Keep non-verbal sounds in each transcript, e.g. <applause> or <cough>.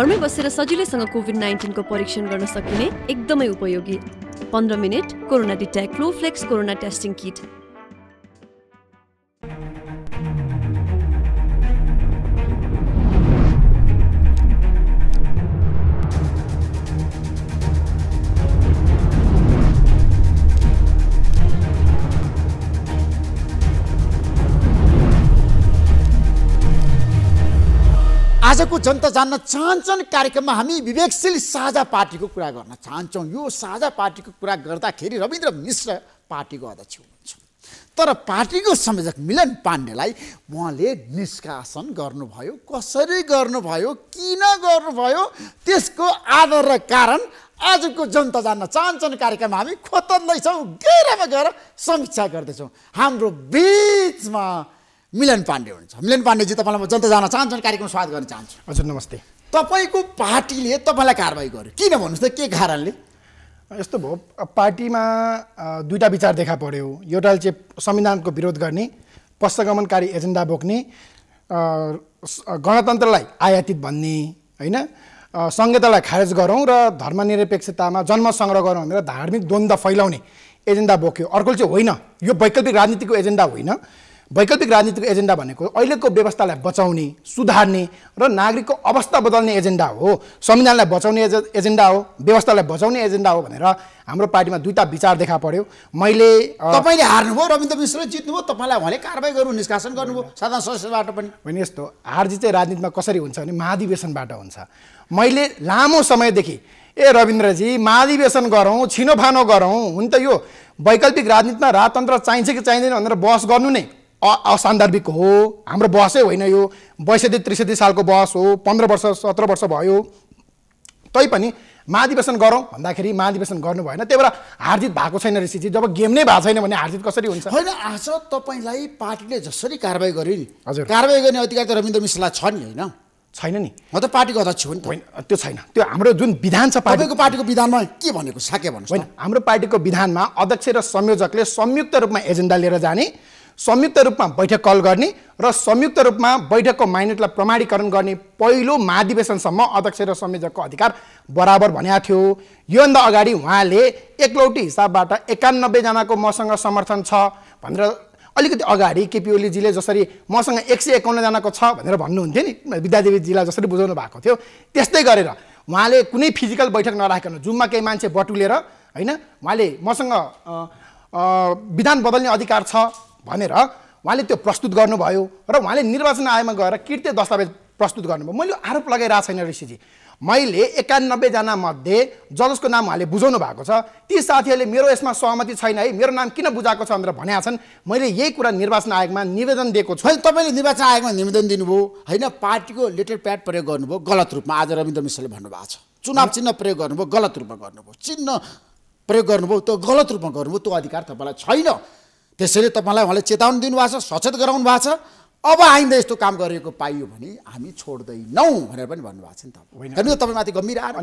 घरमै बसेर सजिलैसँग कोभिड नाइन्टिनको परीक्षण गर्न सकिने एकदमै उपयोगी पन्ध्र minute corona detect flex corona testing kit आजको जनता जान्न चाहन्छन् कार्यक्रममा हामी विवेकशील साझा पार्टीको कुरा गर्न चाहन्छौँ यो साझा पार्टीको कुरा गर्दाखेरि रविन्द्र मिश्र पार्टीको अध्यक्ष हुनुहुन्छ तर पार्टीको संयोजक मिलन पाण्डेलाई उहाँले निष्कासन गर्नुभयो कसरी गर्नुभयो किन गर्नुभयो त्यसको आधार र कारण आजको जनता जान्न चाहन्छन् कार्यक्रममा हामी खोतन्दैछौँ गहिरामा गएर समीक्षा गर्दैछौँ हाम्रो बिचमा मिलन पाण्डे हुनुहुन्छ मिलन पाण्डेजी तपाईँलाई म जनता जान चाहन्छु कार्यक्रम स्वागत गर्न चाहन्छु हजुर नमस्ते तपाईँको पार्टीले तपाईँलाई कारवाही गर्यो किन भन्नुहोस् त के कारणले यस्तो भयो पार्टीमा दुईवटा विचार देखा पर्यो एउटा चाहिँ संविधानको विरोध गर्ने पश्चगमनकारी एजेन्डा बोक्ने गणतन्त्रलाई आयातित भन्ने होइन संहितालाई खारेज गरौँ र धर्मनिरपेक्षतामा जन्म सङ्ग्रह गरौँ भनेर धार्मिक द्वन्द्व फैलाउने एजेन्डा बोक्यो अर्को चाहिँ होइन यो वैकल्पिक राजनीतिको एजेन्डा होइन वैकल्पिक राजनीतिको एजेन्डा भनेको अहिलेको व्यवस्थालाई बचाउने सुधार्ने र नागरिकको अवस्था बदल्ने एजेन्डा हो संविधानलाई बचाउने एज एजेन्डा हो व्यवस्थालाई बचाउने एजेन्डा हो भनेर हाम्रो पार्टीमा दुईवटा विचार देखा पर्यो मैले तपाईँले हार्नुभयो रविन्द्र मिश्र जित्नुभयो तपाईँलाई उहाँले कारवाही गर्नु निष्कासन गर्नुभयो साधारण सदस्यबाट पनि होइन यस्तो हार जित चाहिँ राजनीतिमा कसरी हुन्छ भने महाधिवेशनबाट हुन्छ मैले लामो समयदेखि ए रविन्द्रजी महाधिवेशन गरौँ छिनोफानो गरौँ हुन त यो वैकल्पिक राजनीतिमा राजतन्त्र चाहिन्छ कि चाहिँदैन भनेर बहस गर्नु नै असान्दर्भिक हो हाम्रो बहसै होइन यो बैसठी त्रिसठी सालको बहस हो पन्ध्र वर्ष सत्र वर्ष भयो तैपनि महाधिवेशन गरौँ भन्दाखेरि महाधिवेशन गर्नु भएन त्यही भएर हारजित भएको छैन ऋषिजी जब गेम नै भएको छैन भने हारजित कसरी हुन्छ होइन आज तपाईँलाई पार्टीले जसरी कारवाही गर्यो नि हजुर कारवाही गर्ने अधिकार त रविन्द्र मिश्रलाई छ नि होइन छैन नि म त पार्टीको अध्यक्ष हो नि होइन त्यो छैन त्यो हाम्रो जुन विधान छ तपाईँको पार्टीको विधानमा के भनेको छ के भन्नु होइन हाम्रो पार्टीको विधानमा अध्यक्ष र संयोजकले संयुक्त रूपमा एजेन्डा लिएर जाने संयुक्त रूपमा बैठक कल गर्ने र संयुक्त रूपमा बैठकको माइनेटलाई प्रमाणीकरण गर्ने पहिलो महाधिवेशनसम्म अध्यक्ष र संयोजकको अधिकार बराबर भनेको थियो योभन्दा अगाडि उहाँले एकलौटी हिसाबबाट एकानब्बेजनाको मसँग समर्थन छ भनेर अलिकति अगाडि केपी ओलीजीले जसरी मसँग एक सय एकाउन्नजनाको छ भनेर भन्नुहुन्थ्यो नि विद्यादेवीजीलाई जसरी बुझाउनु भएको थियो त्यस्तै गरेर उहाँले कुनै फिजिकल बैठक नराखिकन जुममा केही मान्छे बटुलेर होइन उहाँले मसँग विधान बदल्ने अधिकार छ भनेर उहाँले त्यो प्रस्तुत गर्नुभयो र उहाँले निर्वाचन आयोगमा गएर कृत्य दस्तावेज प्रस्तुत गर्नुभयो मैले आरोप लगाइरहेको छैन ऋषिजी मैले एकानब्बेजना मध्ये जसको नाम उहाँले बुझाउनु भएको छ ती साथीहरूले मेरो यसमा सहमति छैन है मेरो नाम किन बुझाएको छ भनेर भनेका छन् मैले यही कुरा निर्वाचन आयोगमा निवेदन दिएको छु तपाईँले निर्वाचन आयोगमा निवेदन दिनुभयो होइन पार्टीको लेटर प्याड प्रयोग गर्नुभयो गलत रूपमा आज रविन्द्र मिश्रले भन्नुभएको छ चुनाव चिन्ह प्रयोग गर्नुभयो गलत रूपमा गर्नुभयो चिन्ह प्रयोग गर्नुभयो त्यो गलत रूपमा गर्नुभयो त्यो अधिकार तपाईँलाई छैन त्यसैले तपाईँलाई उहाँले चेतावनी दिनुभएको छ सचेत गराउनु भएको छ अब आइन्दा यस्तो काम गरेको पाइयो भने हामी छोड्दैनौँ भनेर पनि भन्नुभएको छ नि त होइन तपाईँमाथि गम्भीर आएर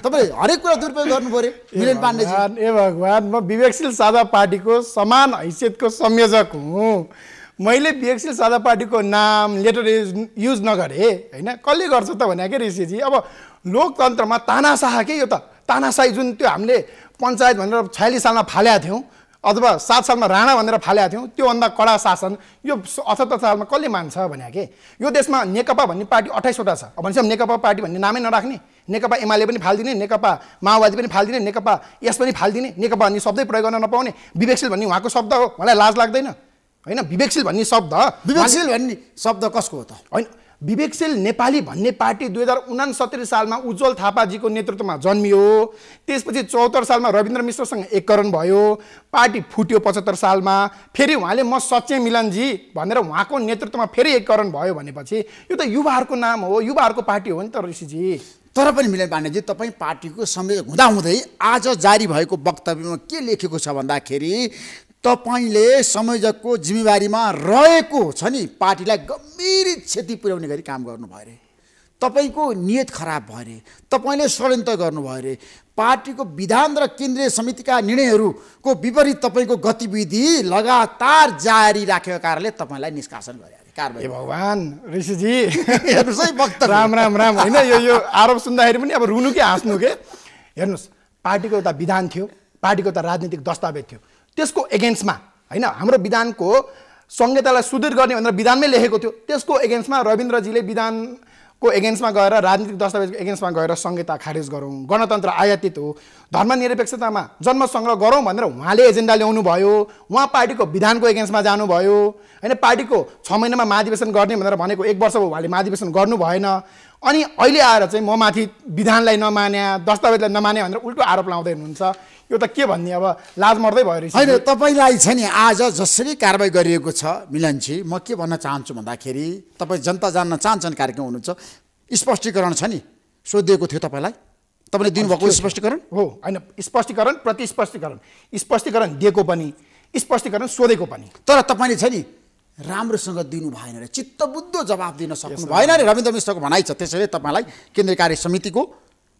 अनि तपाईँले हरेक कुरा दुरुपयोग गर्नु पऱ्यो मिलन <laughs> पाण्डे ए भगवान् म विवेकशील साझा पार्टीको समान हैसियतको संयोजक हुँ मैले विवेकशील सादा पार्टीको नाम लेटर युज युज नगरेँ होइन कसले गर्छ त भने क्या ऋषिजी अब लोकतन्त्रमा तानासाह के यो त तानाशाही जुन त्यो हामीले पञ्चायत भनेर छयालिस सालमा फालेका थियौँ अथवा सात सालमा राणा भनेर फालेका थियौँ त्योभन्दा कडा शासन यो अठहत्तर सालमा कसले मान्छ भने के यो देशमा नेकपा भन्ने पार्टी अठाइसवटा छ भनेपछि नेकपा पार्टी भन्ने नामै नराख्ने नेकपा एमाले पनि फालिदिने नेकपा माओवादी पनि फालिदिने नेकपा यस पनि फालिदिने नेकपा भन्ने शब्दै प्रयोग गर्न नपाउने विवेकशील भन्ने उहाँको शब्द हो मलाई लाज लाग्दैन होइन विवेकशील भन्ने शब्द विवेकशील भन्ने शब्द कसको हो त होइन विवेकशील नेपाली भन्ने पार्टी दुई हजार उनासत्तरी सालमा उज्जवल थापाजीको नेतृत्वमा जन्मियो त्यसपछि चौहत्तर सालमा रविन्द्र मिश्रसँग एककरण भयो पार्टी फुट्यो पचहत्तर सालमा फेरि उहाँले म सच्चे मिलनजी भनेर उहाँको नेतृत्वमा फेरि एककरण भयो भनेपछि यो त युवाहरूको नाम हो युवाहरूको पार्टी हो नि त ऋषिजी तर पनि मिलन पाण्डेजी तपाईँ पार्टीको संयोजक हुँदाहुँदै आज जारी भएको वक्तव्यमा के लेखेको छ भन्दाखेरि तपाईँले संयोजकको जिम्मेवारीमा रहेको छ नि पार्टीलाई गम्भीर क्षति पुर्याउने गरी काम गर्नुभयो अरे तपाईँको नियत खराब भयो अरे तपाईँले षड्यन्त्र गर्नुभयो अरे पार्टीको विधान र केन्द्रीय समितिका निर्णयहरूको विपरीत तपाईँको गतिविधि लगातार जारी राखेको कारणले तपाईँलाई निष्कासन गरे अरे भगवान् ऋषिजी <laughs> हेर्नुहोस् है भक्त राम राम राम होइन यो यो आरोप सुन्दाखेरि पनि अब रुनु कि हाँस्नु के हेर्नुहोस् पार्टीको एउटा विधान थियो पार्टीको त राजनीतिक दस्तावेज थियो त्यसको एगेन्स्टमा होइन हाम्रो विधानको संहितालाई सुदृढ गर्ने भनेर विधानमै लेखेको थियो त्यसको एगेन्स्टमा रविन्द्रजीले विधानको एगेन्स्टमा गएर राजनीतिक दस्तावेजको एगेन्स्टमा गएर संहिता खारेज गरौँ गणतन्त्र आयातित हो धर्मनिरपेक्षतामा जन्म सङ्ग्रह गरौँ भनेर उहाँले एजेन्डा ल्याउनु भयो उहाँ पार्टीको विधानको एगेन्स्टमा जानुभयो होइन पार्टीको छ महिनामा महाधिवेशन गर्ने भनेर भनेको एक वर्ष उहाँले महाधिवेशन गर्नु भएन अनि अहिले आएर चाहिँ म माथि विधानलाई नमान्या दस्तावेजलाई नमाने भनेर उल्टो आरोप लाउँदै हुनुहुन्छ यो त के भन्ने अब लाज मर्दै भयो रहेछ होइन तपाईँलाई छ नि आज जसरी कारवाही गरिएको छ मिलनजी म के भन्न चाहन्छु भन्दाखेरि तपाईँ जनता जान्न चाहन्छन् कार्यक्रम हुनुहुन्छ स्पष्टीकरण छ नि सोधिएको थियो तपाईँलाई तपाईँले दिनुभएको स्पष्टीकरण हो होइन स्पष्टीकरण प्रतिस्पष्टीकरण स्पष्टीकरण दिएको पनि स्पष्टीकरण सोधेको पनि तर तपाईँले छ नि राम्रोसँग दिनु भएन र चित्तबुद्ध जवाब दिन सक्नु भएन रे रविन्द्र मिश्रको भनाइ छ त्यसैले तपाईँलाई केन्द्रीय कार्य समितिको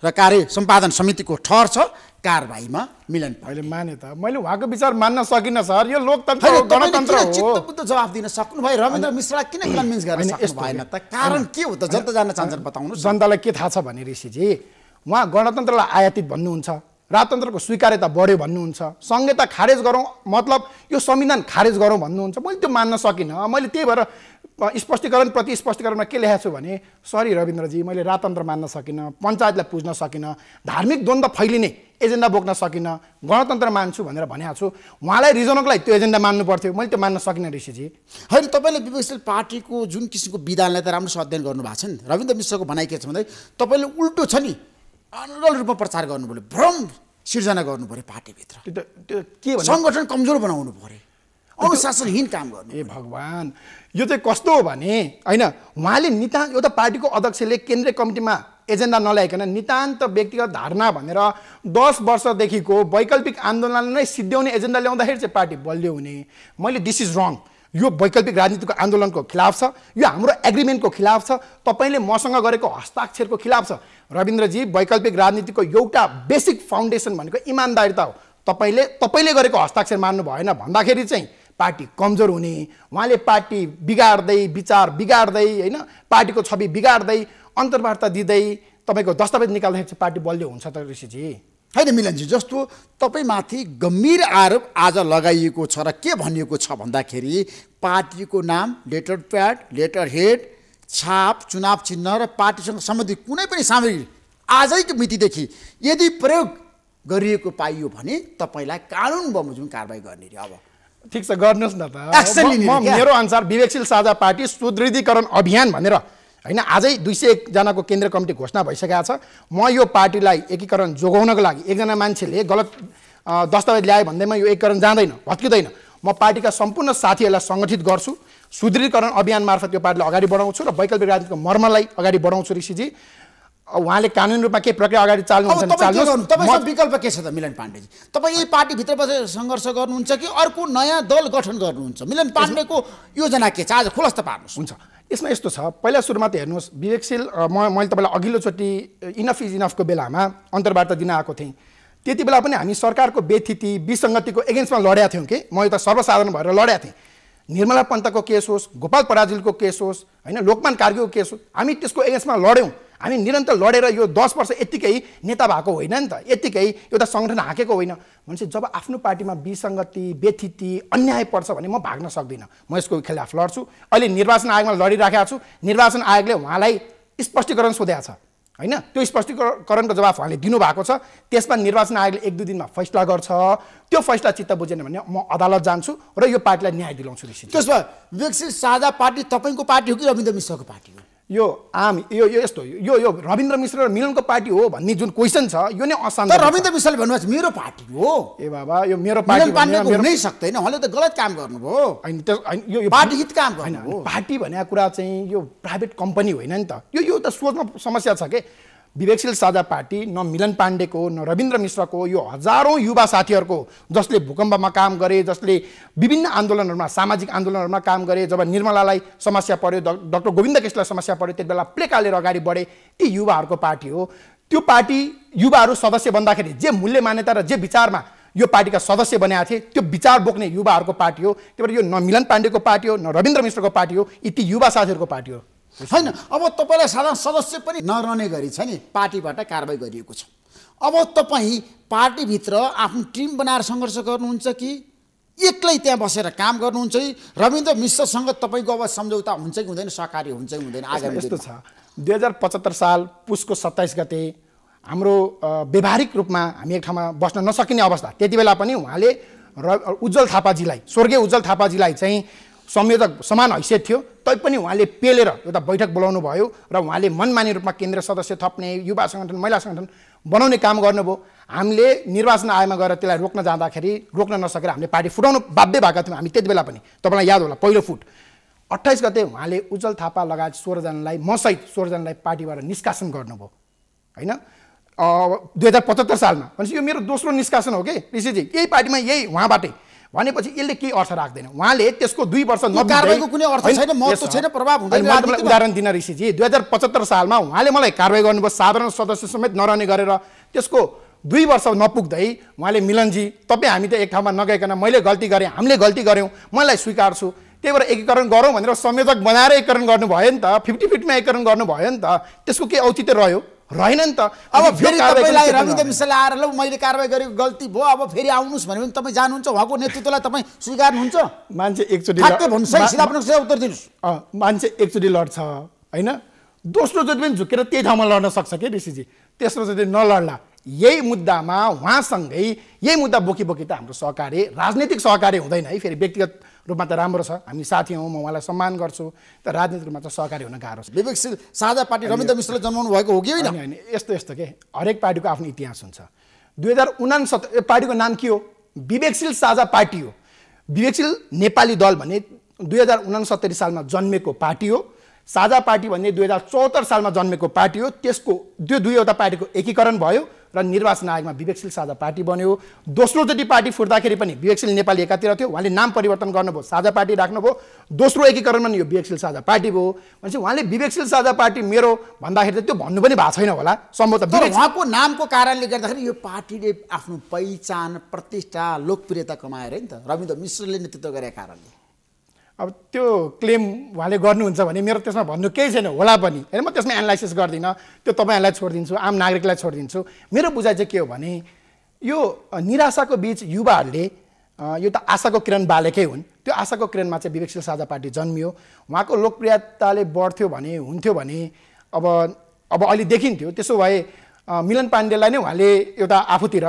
र कार्य सम्पादन समितिको ठहर छ कारबाहीमा मिलन मैले माने त मैले उहाँको विचार मान्न सकिनँ सर यो लोकतन्त्र गणतन्त्र हो चित्तबुद्ध जवाब दिन सक्नु भयो रविन्द्र मिश्रलाई किन कन्भिन्स गर्न सक्नु भएन त कारण के हो त जनता जान्न चाहन्छन् बताउनु जनतालाई के थाहा छ भने ऋषिजी उहाँ गणतन्त्रलाई आयातित भन्नुहुन्छ राजतन्त्रको स्वीकार्यता बढ्यो भन्नुहुन्छ संहिता खारेज गरौँ मतलब यो संविधान खारेज गरौँ भन्नुहुन्छ मैले त्यो मान्न सकिनँ मैले त्यही भएर स्पष्टीकरण प्रति स्पष्टीकरणमा के लेखेको छु भने सरी रविन्द्रजी मैले राजतन्त्र मान्न सकिनँ पञ्चायतलाई पुज्न सकिनँ धार्मिक द्वन्द फैलिने एजेन्डा बोक्न सकिनँ गणतन्त्र मान्छु भनेर भनेको छु उहाँलाई रिजनको लागि त्यो एजेन्डा मान्नु पर्थ्यो मैले त्यो मान्न सकिनँ ऋषिजी होइन तपाईँले विपक्षी पार्टीको जुन किसिमको विधानलाई त राम्रोसँग अध्ययन गर्नुभएको छ नि रविन्द्र मिश्रको भनाइ के छ भन्दा तपाईँले उल्टो छ नि अनरल रूपमा प्रचार गर्नु पऱ्यो भ्रम सिर्जना गर्नु पऱ्यो पार्टीभित्र के सङ्गठन कमजोर बनाउनु पऱ्यो अनुशासनहीन काम गर्नु ए भगवान् यो चाहिँ कस्तो हो भने होइन उहाँले नितान्त एउटा पार्टीको अध्यक्षले केन्द्रीय कमिटीमा एजेन्डा नल्याइकन नितान्त व्यक्तिगत धारणा भनेर दस वर्षदेखिको वैकल्पिक आन्दोलनलाई नै सिद्ध्याउने एजेन्डा ल्याउँदाखेरि चाहिँ पार्टी बलियो हुने मैले दिस इज रङ यो वैकल्पिक राजनीतिको आन्दोलनको खिलाफ छ यो हाम्रो एग्रिमेन्टको खिलाफ छ तपाईँले मसँग गरेको हस्ताक्षरको खिलाफ छ रविन्द्रजी वैकल्पिक राजनीतिको एउटा बेसिक फाउन्डेसन भनेको इमान्दारिता हो तपाईँले तपाईँले गरेको हस्ताक्षर मान्नु भएन भन्दाखेरि चाहिँ पार्टी कमजोर हुने उहाँले पार्टी बिगार्दै विचार बिगार्दै होइन पार्टीको छवि बिगार्दै अन्तर्वार्ता दिँदै तपाईँको दस्तावेज निकाल्दाखेरि चाहिँ पार्टी बलियो हुन्छ त ऋषिजी होइन मिलनजी जस्तो तपाईँमाथि गम्भीर आरोप आज लगाइएको छ र के भनिएको छ भन्दाखेरि पार्टीको नाम लेटर प्याड लेटर हेड छाप चुनाव चिन्ह र पार्टीसँग सम्बन्धित कुनै पनि सामग्री आजैको मितिदेखि यदि प्रयोग गरिएको पाइयो भने तपाईँलाई कानुन बमोजिम कारवाही गर्ने अब ठिक छ गर्नुहोस् न त मेरो अनुसार विवेकशील साझा पार्टी सुदृढीकरण अभियान भनेर होइन आजै दुई सय एकजनाको केन्द्रीय कमिटी घोषणा भइसकेको छ म यो पार्टीलाई एकीकरण जोगाउनको लागि एकजना मान्छेले गलत दस्तावेज ल्याए भन्दैमा यो एकीकरण जाँदैन भत्किँदैन म पार्टीका सम्पूर्ण साथीहरूलाई सङ्गठित गर्छु सुदृढीकरण अभियान मार्फत यो पार्टीलाई अगाडि बढाउँछु र वैकल्पिक राजनीतिको मर्मलाई अगाडि बढाउँछु ऋषिजी उहाँले कानुन रूपमा के प्रक्रिया अगाडि चाल्नुहुन्छ तपाईँको विकल्प के छ त मिलन पाण्डेजी तपाईँ यही पार्टीभित्र बसेर सङ्घर्ष गर्नुहुन्छ कि अर्को नयाँ दल गठन गर्नुहुन्छ मिलन पाण्डेको योजना के छ आज खुलस्त पार्नुहोस् हुन्छ यसमा यस्तो छ पहिला सुरुमा त हेर्नुहोस् विवेकशील म मैले तपाईँलाई अघिल्लोचोटि इनफ इज इनफको बेलामा अन्तर्वार्ता दिन आएको थिएँ त्यति बेला पनि हामी सरकारको बेथिति विसङ्गतिको एगेन्स्टमा लड्याएको थियौँ कि म यो सर्वसाधारण भएर लड्याएको थिएँ निर्मला पन्तको केस होस् गोपाल पराजुलको केस होस् होइन लोकमान कार्कीको केस होस् हामी त्यसको एगेन्स्टमा लड्यौँ हामी निरन्तर लडेर यो दस वर्ष यत्तिकै नेता भएको होइन नि त यत्तिकै एउटा सङ्गठन हाँकेको होइन भनेपछि जब आफ्नो पार्टीमा विसङ्गति व्यथिति अन्याय पर्छ भने म भाग्न सक्दिनँ म यसको खिलाफ लड्छु अहिले निर्वाचन आयोगमा लडिराखेको छु निर्वाचन आयोगले उहाँलाई स्पष्टीकरण सोधेको छ होइन त्यो स्पष्टीकरणको जवाब उहाँले दिनुभएको छ त्यसमा निर्वाचन आयोगले एक दुई दिनमा फैसला गर्छ त्यो फैसला चित्त बुझेन भने म अदालत जान्छु र यो पार्टीलाई न्याय दिलाउँछु भए विकसित साझा पार्टी तपाईँको पार्टी हो कि रविन्द्र मिश्रको पार्टी हो यो आम यो यो यस्तो यो यो रविन्द्र मिश्र र मिलनको पार्टी हो भन्ने जुन क्वेसन छ यो नै असान्त रविन्द्र मिश्रले भन्नुभएको मेरो पार्टी हो ए बाबा यो मेरो पार्टी सक्दैन उहाँले त गलत काम गर्नुभयो होइन त्यो यो पार्टी हित काम होइन पार्टी भनेको कुरा चाहिँ यो प्राइभेट कम्पनी होइन नि त यो यो त सोचमा समस्या छ कि विवेकशील साझा पार्टी न मिलन पाण्डेको न रविन्द्र मिश्रको यो हजारौँ युवा साथीहरूको जसले भूकम्पमा काम गरे जसले विभिन्न आन्दोलनहरूमा सामाजिक आन्दोलनहरूमा काम गरे जब निर्मलालाई समस्या पऱ्यो डक्टर गोविन्द केसलाई समस्या पऱ्यो त्यति बेला प्लेका अगाडि बढे ती युवाहरूको पार्टी हो त्यो पार्टी युवाहरू सदस्य बन्दाखेरि जे मूल्य मान्यता र जे विचारमा यो पार्टीका सदस्य बनाएको थिए त्यो विचार बोक्ने युवाहरूको पार्टी हो त्यही भएर यो न मिलन पाण्डेको पार्टी हो न रविन्द्र मिश्रको पार्टी हो यी ती युवा साथीहरूको पार्टी हो होइन अब तपाईँलाई साधारण सदस्य पनि नरहने गरी छ नि पार्टीबाट कारवाही गरिएको छ अब तपाईँ पार्टीभित्र आफ्नो टिम बनाएर सङ्घर्ष गर्नुहुन्छ कि एक्लै त्यहाँ बसेर काम गर्नुहुन्छ कि रविन्द्र मिश्रसँग तपाईँको अब सम्झौता हुन्छ कि हुँदैन सहकारी हुन्छ कि हुँदैन आज यस्तो छ दुई हजार पचहत्तर साल पुसको सत्ताइस गते हाम्रो व्यवहारिक रूपमा हामी एक ठाउँमा बस्न नसकिने अवस्था त्यति बेला पनि उहाँले र उज्जवल थापाजीलाई स्वर्गीय उज्जवल थापाजीलाई चाहिँ संयोजक समान हैसियत थियो तैपनि उहाँले पेलेर एउटा बैठक बोलाउनु भयो र उहाँले मनमानी रूपमा केन्द्रीय सदस्य थप्ने युवा सङ्गठन महिला सङ्गठन बनाउने काम गर्नुभयो हामीले निर्वाचन आयोगमा गएर त्यसलाई रोक्न जाँदाखेरि रोक्न नसकेर हामीले पार्टी फुटाउनु बाध्य भएका थियौँ हामी त्यति बेला पनि तपाईँलाई याद होला पहिलो फुट अट्ठाइस गते उहाँले उज्जवल थापा लगायत सोह्रजनालाई मसहित सोह्रजनालाई पार्टीबाट निष्कासन गर्नुभयो होइन दुई हजार पचहत्तर सालमा भनेपछि यो मेरो दोस्रो निष्कासन हो कि ऋषिजी यही पार्टीमा यही उहाँबाटै भनेपछि यसले केही अर्थ राख्दैन उहाँले त्यसको दुई वर्ष छैन प्रभाव उदाहरण दिन ऋषिजी दुई हजार पचहत्तर सालमा उहाँले मलाई कारवाही गर्नुभयो साधारण सदस्य समेत नरहने गरेर त्यसको दुई वर्ष नपुग्दै उहाँले मिलनजी तपाईँ हामी त एक ठाउँमा नगइकन मैले गल्ती गरेँ हामीले गल्ती गऱ्यौँ मलाई स्वीकार्छु त्यही भएर एकीकरण गरौँ भनेर संयोजक बनाएर एकीकरण गर्नुभयो नि त फिफ्टी फिफ्टीमा एकीकरण गर्नुभयो नि त त्यसको केही औचित्य रह्यो रहेन नि त अब फेरि तपाईँलाई रविन्द्र मिश्रले आएर ल मैले कारवाही गरेको गल्ती भयो अब फेरि आउनुहोस् भने भने तपाईँ जानुहुन्छ उहाँको नेतृत्वलाई तपाईँ स्वीकार्नुहुन्छ मान्छे एकचोटि उत्तर दिनुहोस् मान्छे एकचोटि लड्छ होइन दोस्रो चोटि पनि झुकेर त्यही ठाउँमा लड्न सक्छ कि ऋषिजी तेस्रो चोटि नलड्ला यही मुद्दामा उहाँसँगै यही मुद्दा बोकी बोकी त हाम्रो सहकार्य राजनीतिक सहकार्य हुँदैन है फेरि व्यक्तिगत रूपमा त राम्रो छ हामी साथी हौँ म उहाँलाई सम्मान गर्छु तर राजनीतिक रूपमा त सहकारी हुन गाह्रो छ विवेकशील साझा पार्टी रविन्द्र मिश्रले जन्माउनु भएको हो कि होइन होइन यस्तो यस्तो के हरेक पार्टीको आफ्नो इतिहास हुन्छ दुई हजार उनासत्तर पार्टीको नाम के हो विवेकशील साझा पार्टी हो विवेकशील नेपाली दल भन्ने दुई हजार उनासत्तरी सालमा जन्मेको पार्टी हो साझा पार्टी भन्ने दुई हजार चौहत्तर सालमा जन्मेको पार्टी हो त्यसको त्यो दुईवटा पार्टीको एकीकरण भयो र निर्वाचन आयोगमा विवेकशील साझा पार्टी बन्यो दोस्रो जति पार्टी फुट्दाखेरि पनि विवेकशील नेपाली एकातिर थियो उहाँले नाम परिवर्तन गर्नुभयो साझा पार्टी राख्नुभयो दोस्रो एकीकरणमा यो विवेकशील साझा पार्टी भयो भनेपछि उहाँले विवेकशील साझा पार्टी मेरो भन्दाखेरि त त्यो भन्नु पनि भएको छैन होला सम्भवतः उहाँको नामको कारणले गर्दाखेरि यो पार्टीले आफ्नो पहिचान प्रतिष्ठा लोकप्रियता कमाएर नि त रविन्द्र मिश्रले नेतृत्व गरेका कारणले अब त्यो क्लेम उहाँले गर्नुहुन्छ भने मेरो त्यसमा भन्नु केही छैन होला पनि होइन म त्यसमा एनालाइसिस गर्दिनँ त्यो तपाईँहरूलाई छोडिदिन्छु आम नागरिकलाई छोडिदिन्छु मेरो बुझाइ चाहिँ के हो भने यो निराशाको बिच युवाहरूले यो त आशाको किरण बालेकै हुन् त्यो आशाको किरणमा चाहिँ विवेकशील साझा पार्टी जन्मियो उहाँको लोकप्रियताले बढ्थ्यो भने हुन्थ्यो भने अब अब अहिले देखिन्थ्यो त्यसो भए मिलन पाण्डेलाई नै उहाँले एउटा आफूतिर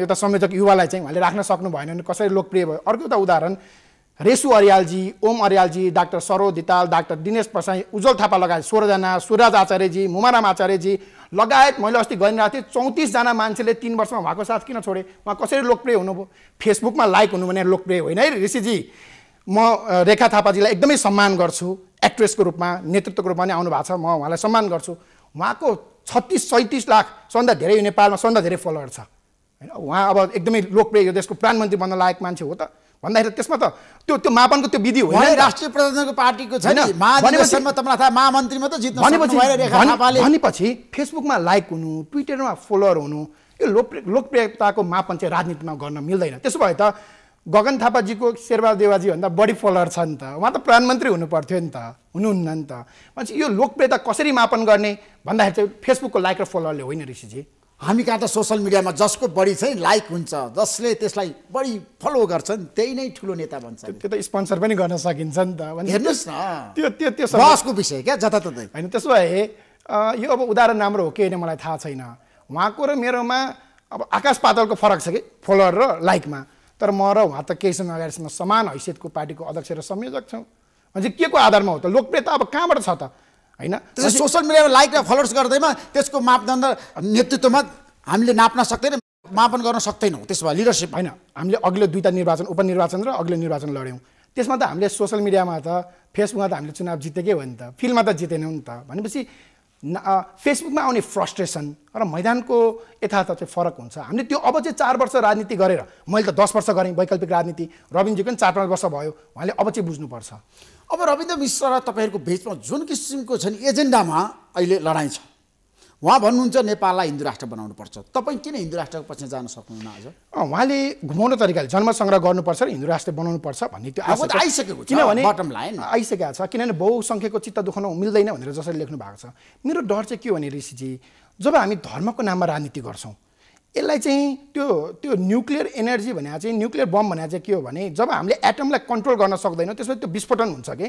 एउटा संयोजक युवालाई चाहिँ उहाँले राख्न सक्नु भएन भने कसरी लोकप्रिय भयो अर्को एउटा उदाहरण रेसु अर्यालजी ओम अर्यालजी डाक्टर सरोज दिताल डाक्टर दिनेश प्रसाई उज्जवल थापा लगायत सोह्रजना सुराज आचार्यजी मुमाराम आचार्यजी लगायत मैले अस्ति गरिरहेको थिएँ चौतिसजना मान्छेले तिन वर्षमा उहाँको साथ किन छोडेँ उहाँ कसरी लोकप्रिय हुनुभयो फेसबुकमा लाइक हुनु भने लोकप्रिय होइन है ऋषिजी म रेखा थापाजीलाई एकदमै सम्मान गर्छु एक्ट्रेसको रूपमा नेतृत्वको रूपमा नै आउनु भएको छ म उहाँलाई सम्मान गर्छु उहाँको छत्तिस सैँतिस लाख सन्दा धेरै नेपालमा सन्दा धेरै फलोवर छ होइन उहाँ अब एकदमै लोकप्रिय यो देशको प्रधानमन्त्री बन्न लायक मान्छे हो त भन्दाखेरि त्यसमा त त्यो त्यो मापनको त्यो विधि होइन राष्ट्रिय प्रजातन्त्रको पार्टीको छैन महामन्त्रीमा त जित्नु भनेपछि फेसबुकमा लाइक हुनु ट्विटरमा फलोवर हुनु यो लोकप्रिय लोकप्रियताको मापन चाहिँ राजनीतिमा गर्न मिल्दैन त्यसो भए त गगन थापाजीको शेरबहादुर देवाजीभन्दा बढी फलोअर छ नि त उहाँ त प्रधानमन्त्री हुनु पर्थ्यो नि त हुनुहुन्न नि त भनेपछि यो लोकप्रियता कसरी मापन गर्ने भन्दाखेरि चाहिँ फेसबुकको लाइक र फलोअरले होइन ऋषिजी हामी कहाँ त सोसल मिडियामा जसको बढी चाहिँ लाइक हुन्छ जसले त्यसलाई बढी फलो गर्छन् त्यही नै ठुलो नेता भन्छ त्यो त स्पोन्सर पनि गर्न सकिन्छ नि त हेर्नुहोस् न त्यो त्यो त्यो रहसको विषय क्या जताततै होइन त्यसो भए यो अब उदाहरण राम्रो हो कि होइन मलाई थाहा छैन उहाँको र मेरोमा अब आकाश पातलको फरक छ कि फलोअर र लाइकमा तर म र उहाँ त केही समय अगाडिसम्म समान हैसियतको पार्टीको अध्यक्ष र संयोजक छौँ भनेपछि के को आधारमा हो त लोकप्रियता अब कहाँबाट छ त होइन त्यसै सोसियल मिडियामा लाइक र फलोवर्स गर्दैमा त्यसको मापदण्ड नेतृत्वमा हामीले नाप्न सक्दैनौँ मापन गर्न सक्दैनौँ त्यसो भए लिडरसिप होइन हामीले अघिल्लो दुईवटा निर्वाचन उपनिर्वाचन र अघिल्लो निर्वाचन लड्यौँ त्यसमा त हामीले सोसियल मिडियामा त फेसबुकमा त हामीले चुनाव जितेकै हो नि त फिल्डमा त जितेनौँ नि त भनेपछि फेसबुकमा आउने फ्रस्ट्रेसन र मैदानको यथार्थ चाहिँ फरक हुन्छ हामीले त्यो अब चाहिँ चार वर्ष राजनीति गरेर मैले त दस वर्ष गरेँ वैकल्पिक राजनीति रविन्द्रजीको पनि चार पाँच वर्ष भयो उहाँले अब चाहिँ बुझ्नुपर्छ अब रविन्द्र मिश्र र तपाईँहरूको बिचमा जुन किसिमको छ नि एजेन्डामा अहिले लडाइँ छ उहाँ भन्नुहुन्छ नेपाललाई हिन्दू राष्ट्र बनाउनु पर्छ तपाईँ किन हिन्दू राष्ट्रको पछि जान सक्नुहुन्न आज उहाँले घुमाउने तरिकाले जन्मसङ्ग्रह गर्नुपर्छ र हिन्दू राष्ट्र बनाउनुपर्छ भन्ने त्यो आइसकेको किनभने बटम लाइन आइसकेको छ किनभने बहुसङ्ख्यको चित्त दुखाउनु मिल्दैन भनेर जसरी लेख्नु भएको छ मेरो डर चाहिँ के हो भने ऋषिजी जब हामी धर्मको नाममा राजनीति गर्छौँ यसलाई चाहिँ त्यो त्यो न्युक्लियर एनर्जी भनेर चाहिँ न्युक्लियर बम भनेर चाहिँ के हो भने जब हामीले एटमलाई कन्ट्रोल गर्न सक्दैनौँ त्यसमा त्यो विस्फोटन हुन्छ कि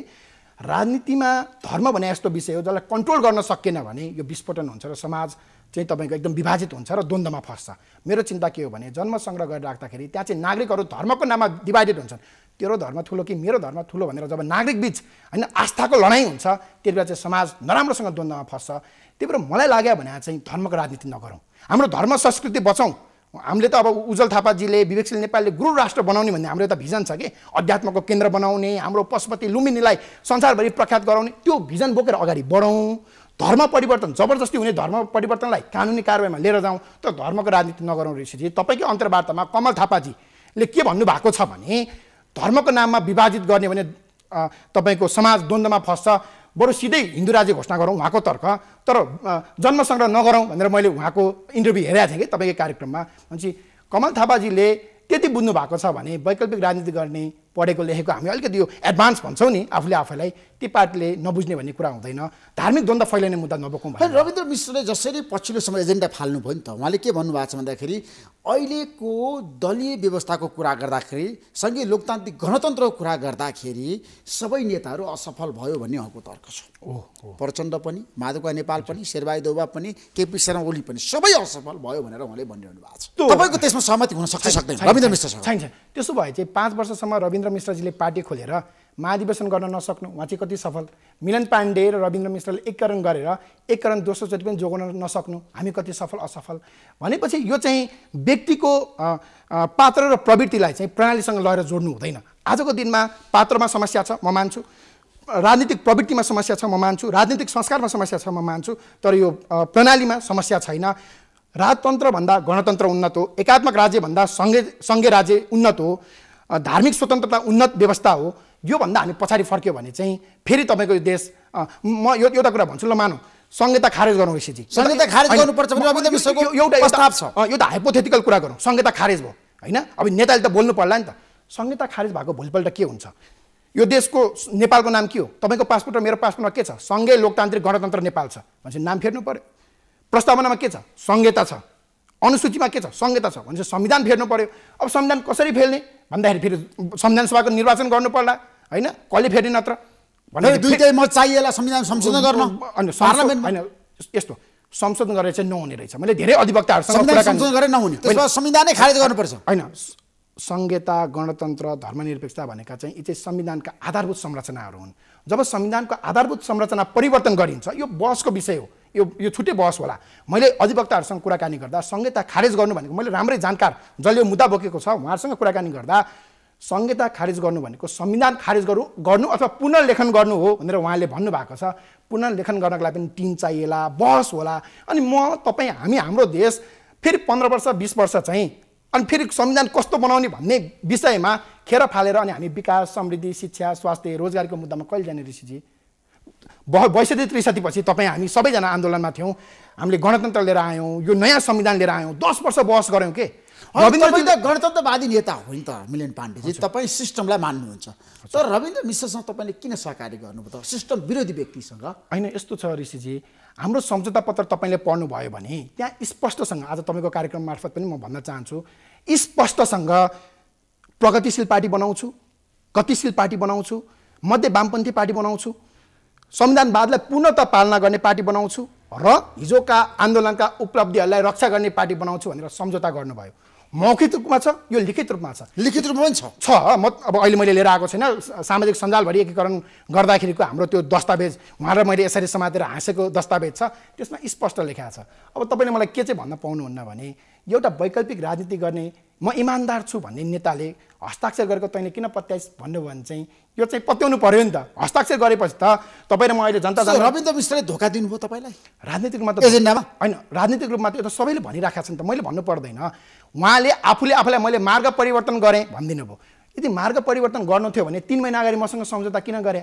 राजनीतिमा धर्म भने यस्तो विषय हो जसलाई कन्ट्रोल गर्न सकेन भने यो विस्फोटन हुन्छ र समाज चाहिँ तपाईँको एकदम विभाजित हुन्छ र द्वन्द्वमा फस्छ मेरो चिन्ता के हो भने जन्म सङ्ग्रह राख्दाखेरि त्यहाँ चाहिँ नागरिकहरू धर्मको नाममा डिभाइडेड हुन्छन् तेरो धर्म ठुलो कि मेरो धर्म ठुलो भनेर जब नागरिक बिच होइन आस्थाको लडाइँ हुन्छ त्यति बेला चाहिँ समाज नराम्रोसँग द्वन्द्वमा फस्छ त्यही भएर मलाई लाग्यो भने चाहिँ धर्मको राजनीति नगरौँ हाम्रो धर्म संस्कृति बचाउँ हामीले त अब उज्जवल थापाजीले विवेकशील नेपालले गुरु राष्ट्र बनाउने भन्ने हाम्रो एउटा भिजन छ कि अध्यात्मको केन्द्र बनाउने हाम्रो पशुपति लुम्बिनीलाई संसारभरि प्रख्यात गराउने त्यो भिजन बोकेर अगाडि बढौँ धर्म परिवर्तन जबरजस्ती हुने धर्म परिवर्तनलाई कानुनी कारवाहीमा लिएर जाउँ त धर्मको राजनीति नगरौँ ऋषिजी तपाईँकै अन्तर्वार्तामा कमल थापाजीले के भन्नुभएको छ भने धर्मको नाममा विभाजित गर्ने भने तपाईँको समाज द्वन्द्वमा फस्छ बरु सिधै हिन्दू राज्य घोषणा गरौँ उहाँको तर्क तर जन्मसङ्ग्रह नगरौँ भनेर मैले उहाँको इन्टरभ्यू हेरेको थिएँ कि तपाईँकै कार्यक्रममा भनेपछि कमल थापाजीले त्यति बुझ्नु भएको छ भने वैकल्पिक राजनीति गर्ने पढेको लेखेको हामी अलिकति यो एडभान्स भन्छौँ नि आफूले आफैलाई ती पार्टीले नबुझ्ने भन्ने कुरा हुँदैन धार्मिक द्वन्द फैलाउने मुद्दा नबोकौँ रविन्द्र मिश्रले जसरी पछिल्लो समय एजेन्डा फाल्नुभयो नि त उहाँले के भन्नुभएको छ भन्दाखेरि अहिलेको दलीय व्यवस्थाको कुरा गर्दाखेरि सँगै लोकतान्त्रिक गणतन्त्रको कुरा गर्दाखेरि सबै नेताहरू असफल भयो भन्ने उहाँको तर्क छ ओहो प्रचण्ड पनि माधुका नेपाल पनि शेरबाई दोबा पनि केपी शर्मा ओली पनि सबै असफल भयो भनेर उहाँले भनिरहनु भएको छ तपाईँको त्यसमा सहमति हुन सक्छ सक्दैन रविन्द्र मिश्र छैन त्यसो भए चाहिँ पाँच वर्षसम्म रविन्द्र रविन्द्र मिश्रजीले पार्टी खोलेर महाधिवेशन गर्न नसक्नु उहाँ चाहिँ कति सफल मिलन पाण्डे र रविन्द्र मिश्रले एककरण गरेर एककरण दोस्रोचोटि पनि जोगाउन नसक्नु हामी कति सफल असफल भनेपछि यो चाहिँ व्यक्तिको पात्र र प्रवृत्तिलाई चाहिँ प्रणालीसँग लगेर जोड्नु हुँदैन आजको दिनमा पात्रमा समस्या छ म मान्छु राजनीतिक प्रवृत्तिमा समस्या छ म मान्छु राजनीतिक संस्कारमा समस्या छ म मान्छु तर यो प्रणालीमा समस्या छैन राजतन्त्रभन्दा गणतन्त्र उन्नत हो एकात्मक राज्यभन्दा सङ्घे सङ्घीय राज्य उन्नत हो धार्मिक स्वतन्त्रता उन्नत व्यवस्था हो योभन्दा हामी पछाडि फर्क्यो भने चाहिँ फेरि तपाईँको यो देश म यो एउटा कुरा भन्छु ल मानौँ संहिता खारेज गरौँ ऋषिजी संहिता खारेज गर्नुपर्छ एउटा प्रस्ताव छ यो त हाइपोथेटिकल कुरा गरौँ संहिता खारेज भयो होइन अब नेताले त बोल्नु पर्ला नि त संहिता खारेज भएको भोलिपल्ट के हुन्छ यो देशको नेपालको नाम के हो तपाईँको पासपोर्ट र मेरो पासपोर्टमा के छ सङ्घीय लोकतान्त्रिक गणतन्त्र नेपाल छ भनेपछि नाम फेर्नु पऱ्यो प्रस्तावनामा के छ संहिता छ अनुसूचीमा के छ संहिता छ भनेपछि संविधान फेर्नु पऱ्यो अब संविधान कसरी फेल्ने भन्दाखेरि फेरि संविधान सभाको निर्वाचन गर्नुपर्ला होइन कहिले फेरि नत्र दुइटै मत चाहिएला संविधान संशोधन गर्न होइन यस्तो संशोधन गरेर चाहिँ नहुने रहेछ मैले धेरै अधिवक्ताहरूसँग संविधानै खारेज गर्नुपर्छ होइन संहिता गणतन्त्र धर्मनिरपेक्षता भनेका चाहिँ यी चाहिँ संविधानका आधारभूत संरचनाहरू हुन् जब संविधानको आधारभूत संरचना परिवर्तन गरिन्छ यो बहसको विषय हो यो यो छुट्टै बहस होला मैले अधिवक्ताहरूसँग कुराकानी गर्दा संहिता खारेज गर्नु भनेको मैले राम्रै जानकार जसले मुद्दा बोकेको छ उहाँहरूसँग कुराकानी गर्दा संहिता खारेज गर्नु भनेको संविधान खारेज गर्नु गर्नु अथवा पुनर्लेखन गर्नु हो भनेर उहाँले भन्नुभएको छ पुनर्लेखन गर्नको लागि पनि टिम चाहिएला बहस होला अनि म तपाईँ हामी हाम्रो देश फेरि पन्ध्र वर्ष बिस वर्ष चाहिँ अनि फेरि संविधान कस्तो बनाउने भन्ने विषयमा खेर फालेर अनि हामी विकास समृद्धि शिक्षा स्वास्थ्य रोजगारीको मुद्दामा कहिले जाने ऋषिजी बैसठी त्रिसठीपछि तपाईँ हामी सबैजना आन्दोलनमा थियौँ हामीले गणतन्त्र लिएर आयौँ यो नयाँ संविधान लिएर आयौँ दस वर्ष बहस गऱ्यौँ के रविन्द्र गणतन्त्रवादी नेता हो नि त मिलन पाण्डेजी तपाईँ सिस्टमलाई मान्नुहुन्छ तर रविन्द्र मिश्रसँग तपाईँले किन सहकारी गर्नुभयो त सिस्टम विरोधी व्यक्तिसँग होइन यस्तो छ ऋषिजी हाम्रो सम्झौता पत्र तपाईँले पढ्नुभयो भने त्यहाँ स्पष्टसँग आज तपाईँको कार्यक्रम मार्फत पनि म भन्न चाहन्छु स्पष्टसँग प्रगतिशील पार्टी बनाउँछु गतिशील पार्टी बनाउँछु मध्य वामपन्थी पार्टी बनाउँछु संविधानवादलाई पुनः पालना गर्ने पार्टी बनाउँछु र हिजोका आन्दोलनका उपलब्धिहरूलाई रक्षा गर्ने पार्टी बनाउँछु भनेर सम्झौता गर्नुभयो मौखिक रूपमा छ यो लिखित रूपमा छ लिखित रूपमा पनि छ छ म अब अहिले मैले लिएर आएको छैन सामाजिक सञ्जालभरि एकीकरण गर्दाखेरिको हाम्रो त्यो दस्तावेज उहाँ र मैले यसरी समातेर हाँसेको दस्तावेज छ त्यसमा स्पष्ट लेखा छ अब तपाईँले मलाई के चाहिँ भन्न पाउनुहुन्न भने एउटा वैकल्पिक राजनीति गर्ने म इमान्दार छु भन्ने नेताले हस्ताक्षर गरेको तैँले किन पत्याइस् भन्नुभयो भने चाहिँ यो चाहिँ पत्याउनु पऱ्यो नि त हस्ताक्षर गरेपछि त तपाईँ र म अहिले जनता रविन्द्र मिश्रले धोका दिनुभयो तपाईँलाई राजनीतिक रूपमा त होइन राजनीतिक रूपमा त यो त सबैले छ छन् त मैले भन्नु पर्दैन उहाँले आफूले आफूलाई मैले मार्ग परिवर्तन गरेँ भनिदिनु भयो यदि मार्ग परिवर्तन गर्नु थियो भने तिन महिना अगाडि मसँग सम्झौता किन गरे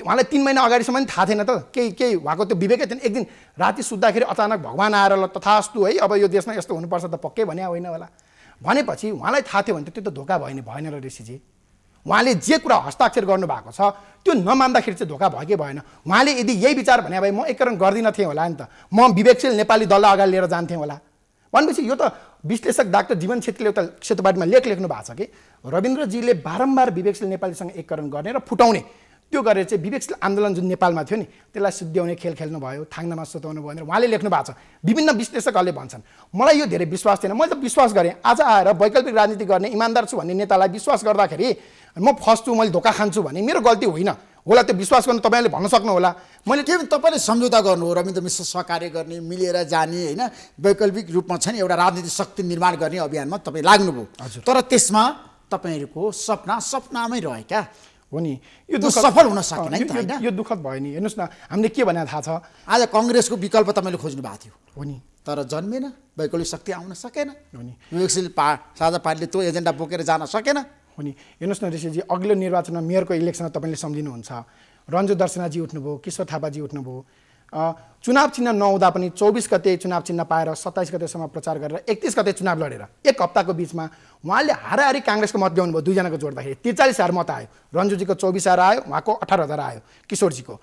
उहाँलाई तिन महिना अगाडिसम्म पनि थाहा थिएन त केही केही उहाँको त्यो विवेकै थिएन एक दिन राति सुत्दाखेरि अचानक भगवान् आएर ल तथास्तु है अब यो देशमा यस्तो हुनुपर्छ त पक्कै भन्या होइन होला भनेपछि उहाँलाई थाहा थियो भने त त्यो त धोका भयो नि भएन र ऋषिजी उहाँले जे कुरा हस्ताक्षर गर्नुभएको छ त्यो नमान्दाखेरि चाहिँ धोका भयो कि भएन उहाँले यदि यही विचार भने भए म एकीकरण गर्दिनँ थिएँ होला नि त म विवेकशील नेपाली दललाई अगाडि लिएर जान्थेँ होला भनेपछि यो त विश्लेषक डाक्टर जीवन छेत्रीले एउटा क्षेत्रबाटमा लेख लेख्नु भएको छ कि रविन्द्रजीले बारम्बार विवेकशील नेपालीसँग एकीकरण गर्ने र फुटाउने त्यो गरेर चाहिँ विवेकशील आन्दोलन जुन नेपालमा थियो नि त्यसलाई सुध्याउने खेल खेल्नु भयो थाङ्नामा सुताउनु भयो भनेर उहाँले लेख्नु भएको छ विभिन्न विश्लेषकहरूले भन्छन् मलाई यो धेरै विश्वास थिएन मैले त विश्वास गरेँ आज आएर वैकल्पिक राजनीति गर्ने इमान्दार छु भन्ने नेतालाई विश्वास गर्दाखेरि म फस्छु मैले धोका खान्छु भने मेरो गल्ती होइन होला त्यो विश्वास गर्नु तपाईँले भन्न सक्नुहोला मैले के तपाईँले सम्झौता गर्नु हो रविन्द्र मिश्र सहकार्य गर्ने मिलेर जाने होइन वैकल्पिक रूपमा छ नि एउटा राजनीतिक शक्ति निर्माण गर्ने अभियानमा तपाईँ लाग्नुभयो तर त्यसमा तपाईँहरूको सपना सपनामै रह्यो क्या हो नि यो सफल हुन सकेन नि त यो दुःखद भयो नि हेर्नुहोस् न हामीले के भने थाहा छ आज कङ्ग्रेसको विकल्प तपाईँले खोज्नु भएको थियो हो नि तर जन्मेन वैकल्पिक शक्ति आउन सकेन हो नि युएक्सले पा साझा पार्टीले त्यो एजेन्डा बोकेर जान सकेन हो नि हेर्नुहोस् न ऋषिजी अघिल्लो निर्वाचनमा मेयरको इलेक्सनमा तपाईँले सम्झिनुहुन्छ रन्जु दर्शनाजी उठ्नुभयो किशोर थापाजी उठ्नुभयो चुनाव चिन्ह नहुँदा पनि चौबिस गते चुनाव चिन्ह पाएर सत्ताइस गतेसम्म प्रचार गरेर एकतिस गते चुनाव लडेर एक हप्ताको बिचमा उहाँले हाराहारी काङ्ग्रेसको मत भयो दुईजनाको जोड्दाखेरि त्रिचालिस हजार मत आयो रन्जुजीको चौबिस हजार आयो उहाँको अठार हजार आयो किशोरजीको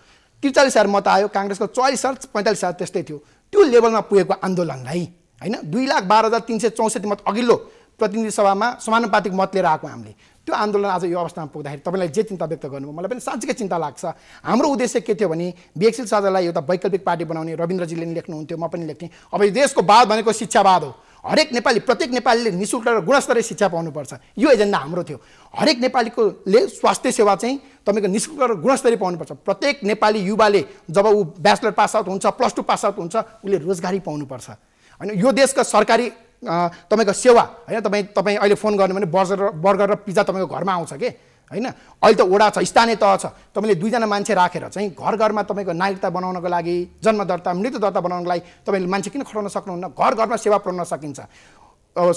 त्रिचालिस हजार मत आयो काङ्ग्रेसको चालिस हजार पैँतालिस हजार त्यस्तै थियो त्यो लेभलमा पुगेको आन्दोलनलाई होइन दुई लाख बाह्र हजार तिन सय चौसठी मत अघिल्लो प्रतिनिधि सभामा समानुपातिक मत लिएर आएको हामीले त्यो आन्दोलन आज यो अवस्थामा पुग्दाखेरि तपाईँलाई जे चिन्ता व्यक्त गर्नुभयो मलाई पनि साँच्चीकै चिन्ता लाग्छ हाम्रो उद्देश्य के थियो भने विवेकशील साझालाई एउटा वैकल्पिक पार्टी बनाउने रविन्द्रजीले पनि लेख्नुहुन्थ्यो म पनि लेख्थेँ अब यो देशको बाद भनेको शिक्षावाद हो हरेक नेपाली प्रत्येक नेपालीले निशुल्क र गुणस्तरीय शिक्षा पाउनुपर्छ यो एजेन्डा हाम्रो थियो हरेक नेपालीकोले स्वास्थ्य सेवा चाहिँ तपाईँको नि शुल्क र गुणस्तरीय पाउनुपर्छ प्रत्येक नेपाली युवाले जब ऊ ब्याचलर पास आउट हुन्छ प्लस टू पास आउट हुन्छ उसले रोजगारी पाउनुपर्छ होइन यो देशका सरकारी तपाईँको सेवा होइन तपाईँ तपाईँ अहिले फोन गर्नु भने बर्गर बर्गर र पिज्जा तपाईँको घरमा आउँछ कि होइन अहिले त ओडा छ स्थानीय तह छ तपाईँले दुईजना मान्छे राखेर चाहिँ घर घरमा तपाईँको नागरिकता बनाउनको लागि जन्म दर्ता मृत्यु दर्ता बनाउनको लागि तपाईँले मान्छे किन खटाउन सक्नुहुन्न घर घरमा सेवा पुऱ्याउन सकिन्छ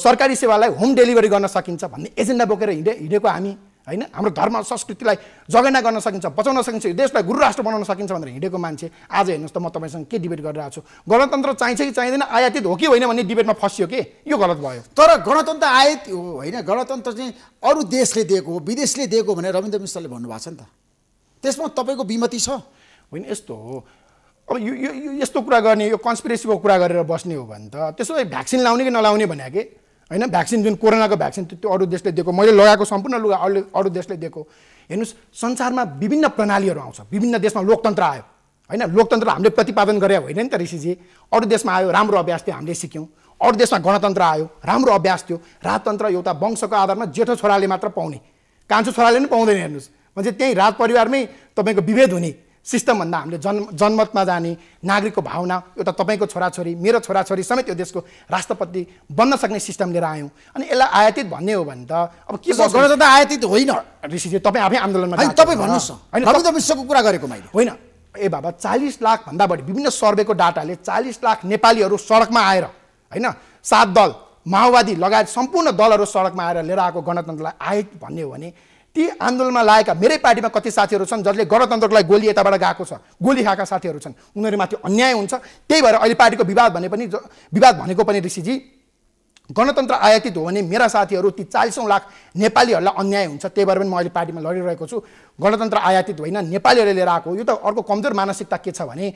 सरकारी सेवालाई होम डेलिभरी गर्न सकिन्छ भन्ने एजेन्डा बोकेर हिँडे हिँडेको हामी होइन हाम्रो धर्म संस्कृतिलाई जगेना गर्न सकिन्छ बचाउन सकिन्छ यो देशलाई गुरु राष्ट्र बनाउन सकिन्छ भनेर हिँडेको मान्छे आज हेर्नुहोस् त म तपाईँसँग के डिबेट गरिरहेको छु गणतन्त्र चाहिन्छ कि चाहिँदैन आयातित हो कि होइन भन्ने डिबेटमा फसियो कि यो गलत भयो तर गणतन्त्र आयात हो होइन गणतन्त्र चाहिँ अरू देशले दिएको हो विदेशले दिएको भनेर रविन्द्र मिश्रले भन्नुभएको छ नि त त्यसमा तपाईँको विमति छ होइन यस्तो हो अब यो यस्तो कुरा गर्ने यो कन्सपिरेसीको कुरा गरेर बस्ने हो भने त त्यसो भए भ्याक्सिन लाउने कि नलाउने भने के होइन भ्याक्सिन जुन कोरोनाको भ्याक्सिन त्यो अरू देशले दिएको मैले लगाएको सम्पूर्ण लुगा अरू अरू देशले दिएको हेर्नुहोस् संसारमा विभिन्न प्रणालीहरू आउँछ विभिन्न देशमा लोकतन्त्र आयो होइन लोकतन्त्र हामीले प्रतिपादन गरे होइन नि त ऋषिजी अरू देशमा आयो राम्रो अभ्यास थियो हामीले सिक्यौँ अरू देशमा गणतन्त्र आयो राम्रो अभ्यास थियो राजतन्त्र एउटा वंशको आधारमा जेठो छोराले मात्र पाउने कान्छो छोराले पनि पाउँदैन हेर्नुहोस् भने चाहिँ त्यहीँ राजपरिवारमै तपाईँको विभेद हुने सिस्टमभन्दा हामीले जन्म जनमतमा जाने नागरिकको भावना एउटा तपाईँको छोराछोरी मेरो छोराछोरी समेत यो देशको राष्ट्रपति बन्न सक्ने सिस्टम लिएर आयौँ अनि यसलाई आयातित भन्ने हो भने त अब के गणतन्त्र आयातित होइन ऋषिजी तपाईँ आफै आन्दोलनमा तपाईँ भन्नुहोस् होइन विश्वको कुरा गरेको मैले होइन ए बाबा चालिस लाखभन्दा बढी विभिन्न सर्वेको डाटाले चालिस लाख नेपालीहरू सडकमा आएर होइन सात दल माओवादी लगायत सम्पूर्ण दलहरू सडकमा आएर लिएर आएको गणतन्त्रलाई आयात भन्ने हो भने ती आन्दोलनमा लागेका मेरै पार्टीमा कति साथीहरू छन् जसले गणतन्त्रलाई गोली यताबाट गएको छ गोली खाएका साथीहरू छन् उनीहरूमाथि अन्याय हुन्छ त्यही भएर अहिले पार्टीको विवाद भने पनि विवाद भनेको पनि ऋषिजी गणतन्त्र आयातित हो भने मेरा साथीहरू ती चालिसौँ लाख नेपालीहरूलाई अन्याय हुन्छ त्यही भएर पनि म अहिले पार्टीमा लडिरहेको छु गणतन्त्र आयातित होइन नेपालीहरूले लिएर आएको यो त अर्को कमजोर मानसिकता के छ भने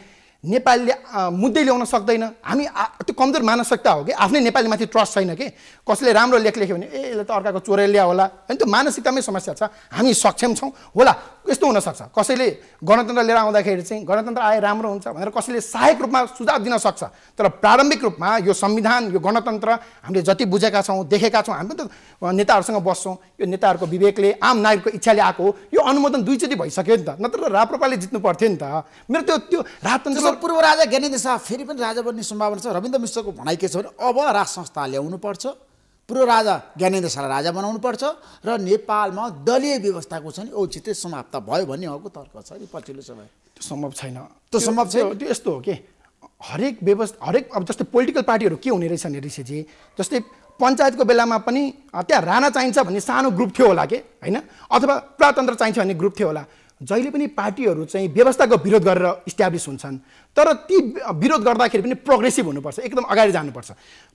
नेपालीले मुद्दै ल्याउन सक्दैन हामी त्यो कमजोर मानसिकता हो कि आफ्नै नेपालीमाथि ट्रस्ट छैन कि कसैले राम्रो लेख लेख्यो भने ए यसले त अर्काको चोरे ल्या होला होइन त्यो मानसिकतामै समस्या छ हामी सक्षम छौँ होला यस्तो हुनसक्छ कसैले गणतन्त्र लिएर आउँदाखेरि चाहिँ गणतन्त्र आए राम्रो हुन्छ भनेर कसैले सहायक रूपमा सुझाव दिन सक्छ तर प्रारम्भिक रूपमा यो संविधान यो गणतन्त्र हामीले जति बुझेका छौँ देखेका छौँ हामी त नेताहरूसँग बस्छौँ यो नेताहरूको विवेकले आम नागरिकको इच्छाले आएको हो यो अनुमोदन दुईचोटि भइसक्यो नि त नत्र राप्रपाले जित्नु पर्थ्यो नि त मेरो त्यो त्यो राजतन्त्र त्यसो पूर्व राजा ज्ञानेन्द्र शाह फेरि पनि राजा बन्ने सम्भावना छ रविन्द्र मिश्रको भनाइ के छ भने अब राज संस्था पर्छ पूर्व राजा ज्ञानेन्द्र शाहलाई राजा बनाउनु पर्छ र नेपालमा दलीय व्यवस्थाको छ नि औचित्य समाप्त भयो भन्ने अर्को तर्क छ नि पछिल्लो समय त्यो सम्भव छैन त्यो सम्भव छैन त्यो यस्तो हो कि हरेक व्यवस्था हरेक अब जस्तै पोलिटिकल पार्टीहरू के हुने रहेछ नि ऋषिजी जस्तै पञ्चायतको बेलामा पनि त्यहाँ राणा चाहिन्छ भन्ने सानो ग्रुप थियो होला कि होइन अथवा प्रजातन्त्र चाहिन्छ भन्ने ग्रुप थियो होला जहिले पनि पार्टीहरू चाहिँ व्यवस्थाको विरोध गरेर इस्ट्याब्लिस हुन्छन् तर ती विरोध गर्दाखेरि पनि प्रोग्रेसिभ हुनुपर्छ एकदम अगाडि जानुपर्छ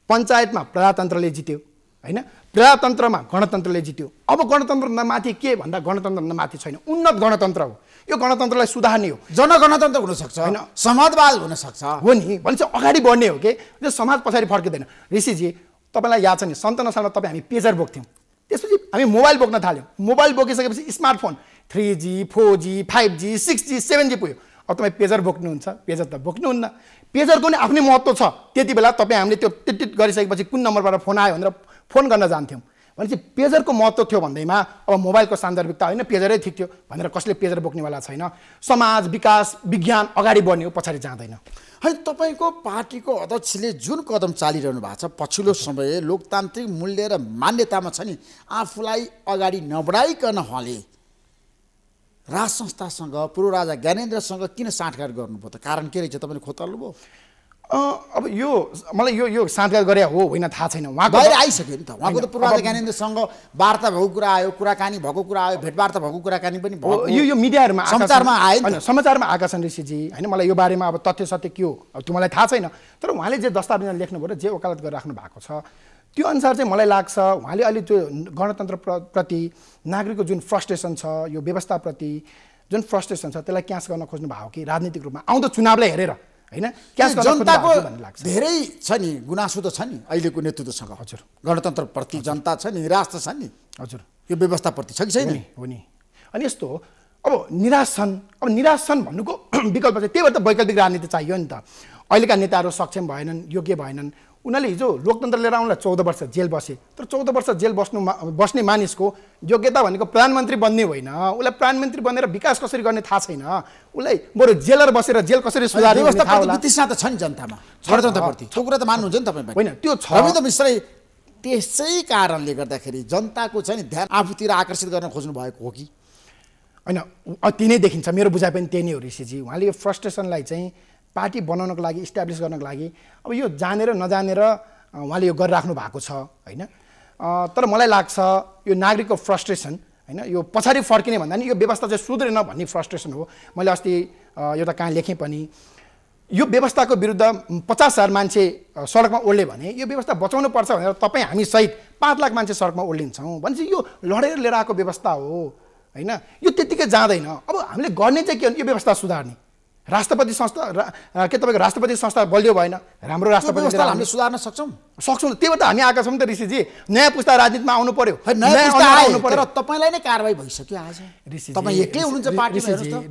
पञ्चायतमा प्रजातन्त्रले जित्यो होइन प्रजातन्त्रमा गणतन्त्रले जित्यो अब गणतन्त्र नमाथि के भन्दा गणतन्त्र नमाथि छैन उन्नत गणतन्त्र हो यो गणतन्त्रलाई सुधार्ने हो जनगणतन्त्र हुनसक्छ होइन समाजवाद हुनसक्छ हो नि भनेपछि अगाडि बढ्ने हो कि समाज पछाडि फर्किँदैन ऋषिजी तपाईँलाई याद छ नि सन्त सालमा तपाईँ हामी पेजर बोक्थ्यौँ त्यसपछि हामी मोबाइल बोक्न थाल्यौँ मोबाइल बोकिसकेपछि smartphone three G four G five G six G seven G पुग्यो अब तपाईँ पेजर बोक्नुहुन्छ पेजर त बोक्नुहुन्न पेजरको नि आफ्नै महत्त्व छ त्यति बेला तपाईँ हामीले त्यो टिटिट गरिसकेपछि कुन नम्बरबाट फोन आयो भनेर फोन गर्न जान्थ्यौँ भनेपछि पेजरको महत्त्व थियो भन्दैमा अब मोबाइलको सान्दर्भिकता होइन पेजरै ठिक थियो भनेर कसले पेजर बोक्नेवाला छैन समाज विकास विज्ञान अगाडि बढ्ने हो पछाडि जाँदैन है तपाईँको पार्टीको अध्यक्षले जुन कदम चालिरहनु भएको छ पछिल्लो समय लोकतान्त्रिक मूल्य र मान्यतामा छ नि आफूलाई अगाडि नबढाइकन हले राज संस्थासँग पूर्व राजा ज्ञानेन्द्रसँग किन साँठगाँठ गर्नुभयो त कारण के रहेछ तपाईँले भयो अब यो मलाई यो यो साँठगाँठ गरे हो होइन थाहा छैन उहाँ गएर आइसक्यो नि त उहाँको त पूर्व राजा ज्ञानेन्द्रसँग वार्ता भएको कुरा आयो कुराकानी भएको कुरा आयो भेटवार्ता भएको कुराकानी पनि भयो यो यो मिडियाहरूमा समाचारमा आयो समाचारमा आएका छन् ऋषिजी होइन मलाई यो बारेमा अब तथ्य सत्य के हो त्यो मलाई थाहा छैन तर उहाँले जे दस्तावेजमा लेख्नुभयो र जे वकालत गरिराख्नु भएको छ त्यो अनुसार चाहिँ मलाई लाग्छ उहाँले अहिले त्यो गणतन्त्र प्रति नागरिकको जुन फ्रस्ट्रेसन छ यो व्यवस्थाप्रति जुन फ्रस्ट्रेसन छ त्यसलाई क्यास गर्न खोज्नु भएको कि राजनीतिक रूपमा आउँदो चुनावलाई हेरेर होइन क्यास जनताको धेरै छ नि गुनासो त छ नि अहिलेको नेतृत्वसँग हजुर गणतन्त्रप्रति जनता छ नि निराश त छ नि हजुर यो व्यवस्थाप्रति छ कि छैन हो नि अनि यस्तो अब निराश छन् अब निराश छन् भन्नुको <clears throat> विकल्प चाहिँ त्यही भएर त वैकल्पिक राजनीति चाहियो नि त अहिलेका नेताहरू सक्षम भएनन् योग्य भएनन् उनीहरूले हिजो लोकतन्त्र लिएर आउनुलाई चौध वर्ष जेल बसे तर चौध वर्ष जेल बस्नु बस्ने मानिसको योग्यता भनेको प्रधानमन्त्री बन्ने होइन उसलाई प्रधानमन्त्री बनेर विकास कसरी गर्ने थाहा छैन उसलाई बरु जेलर बसेर जेल कसरी सुधार त छ नि जनतामा षड्यन्त्रप्रति त्यो कुरा त मान्नुहुन्छ नि तपाईँ होइन त्यो छ मिश्रै त्यसै कारणले गर्दाखेरि जनताको चाहिँ नि ध्यान आफूतिर आकर्षित गर्न खोज्नु भएको हो कि होइन अति नै देखिन्छ मेरो बुझाइ पनि त्यही नै हो ऋषिजी उहाँले यो फ्रस्ट्रेसनलाई चाहिँ पार्टी बनाउनको लागि इस्ट्याब्लिस गर्नको लागि अब यो जानेर नजानेर उहाँले यो गरिराख्नु भएको छ होइन तर मलाई लाग्छ यो नागरिकको फ्रस्ट्रेसन होइन यो पछाडि फर्किने भन्दा नि यो व्यवस्था चाहिँ सुध्रेन भन्ने फ्रस्ट्रेसन हो मैले अस्ति एउटा कहाँ लेखेँ पनि यो व्यवस्थाको विरुद्ध पचास हजार मान्छे सडकमा ओर्ले भने यो व्यवस्था बचाउनु पर्छ भनेर तपाईँ सहित पाँच लाख मान्छे सडकमा ओर्लिन्छौँ भनेपछि यो लडेर लिएर आएको व्यवस्था हो होइन यो त्यत्तिकै जाँदैन अब हामीले गर्ने चाहिँ के हो यो व्यवस्था सुधार्ने राष्ट्रपति संस्था रा, के तपाईँको राष्ट्रपति संस्था बलियो भएन राम्रो राष्ट्रपति संस्था हामीले सुधार्न सक्छौँ सक्छौँ त्यही त हामी आएका छौँ त ऋषिजी नयाँ पुस्ता राजनीतिमा आउनु पर्यो तर तपाईँलाई नै कारवाही भइसक्यो आज ऋषि तपाईँ एक्लै हुनुहुन्छ पार्टी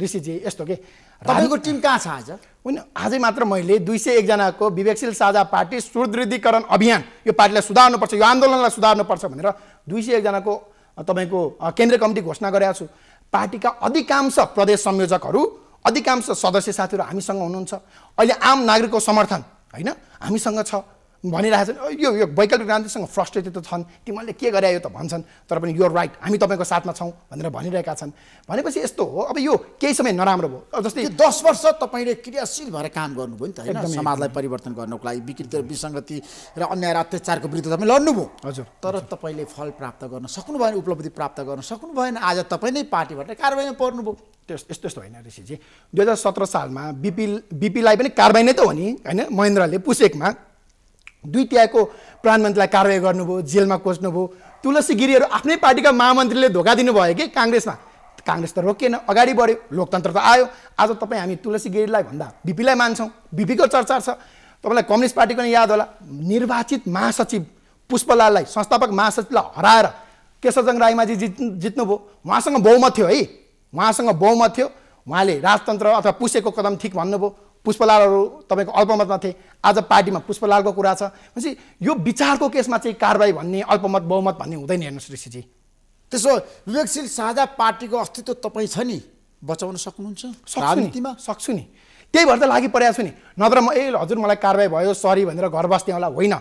ऋषिजी यस्तो के तपाईँको टिम कहाँ छ आज होइन आजै मात्र मैले दुई सय एकजनाको विवेकशील साझा पार्टी सुदृढीकरण अभियान यो पार्टीलाई सुधार्नुपर्छ यो आन्दोलनलाई सुधार्नुपर्छ भनेर दुई सय एकजनाको तपाईँको केन्द्रीय कमिटी घोषणा गरेका छु पार्टीका अधिकांश प्रदेश संयोजकहरू अधिकांश सदस्य साथीहरू हामीसँग हुनुहुन्छ अहिले आम नागरिकको समर्थन होइन हामीसँग छ छन् यो यो वैकल्पिक राजनीतिसँग फ्रस्ट्रेटेड त छन् तिमीहरूले के गरे त भन्छन् तर पनि यो राइट हामी तपाईँको साथमा छौँ भनेर भनिरहेका छन् भनेपछि यस्तो हो अब यो केही समय नराम्रो भयो जस्तै दस वर्ष तपाईँले क्रियाशील भएर काम गर्नुभयो नि त एकदम समाजलाई परिवर्तन गर्नको लागि विकृति र विसङ्गति र अन्याय र अत्याचारको विरुद्ध तपाईँ लड्नुभयो हजुर तर तपाईँले फल प्राप्त गर्न सक्नु भएन उपलब्धि प्राप्त गर्न सक्नु भएन आज तपाईँ नै पार्टीबाट कारवाहीमा पर्नुभयो त्यस यस्तो यस्तो होइन ऋषिजी दुई हजार सत्र सालमा बिपी बिपीलाई पनि कारबाही नै त हो नि होइन महेन्द्रले पुसेकमा दुई तिहाईको प्रधानमन्त्रीलाई कारवाही गर्नुभयो जेलमा कोच्नुभयो तुलसी गिरीहरू आफ्नै पार्टीका महामन्त्रीले धोका दिनुभयो कि काङ्ग्रेसमा काङ्ग्रेस त रोकिएन अगाडि बढ्यो लोकतन्त्र त आयो आज तपाईँ हामी तुलसी गिरीलाई भन्दा बिपीलाई मान्छौँ बिपीको चर्चा छ तपाईँलाई कम्युनिस्ट पार्टीको नै याद होला निर्वाचित महासचिव पुष्पलाललाई संस्थापक महासचिवलाई हराएर केशवजङ राईमाझी जित् जित्नुभयो उहाँसँग बहुमत थियो है उहाँसँग बहुमत थियो उहाँले राजतन्त्र अथवा पुसेको कदम ठिक भन्नुभयो पुष्पलालहरू तपाईँको अल्पमतमा थिए आज पार्टीमा पुष्पलालको कुरा छ भनेपछि यो विचारको केसमा चाहिँ कारवाही भन्ने अल्पमत बहुमत भन्ने हुँदैन हेर्नुहोस् ऋषिजी त्यसो विवेकशील साझा पार्टीको अस्तित्व तपाईँ छ नि बचाउन सक्नुहुन्छ राजनीतिमा सक्छु नि त्यही भएर त लागि परेको छु नि नत्र म ए हजुर मलाई कारवाही भयो सरी भनेर घर बस्ने होला होइन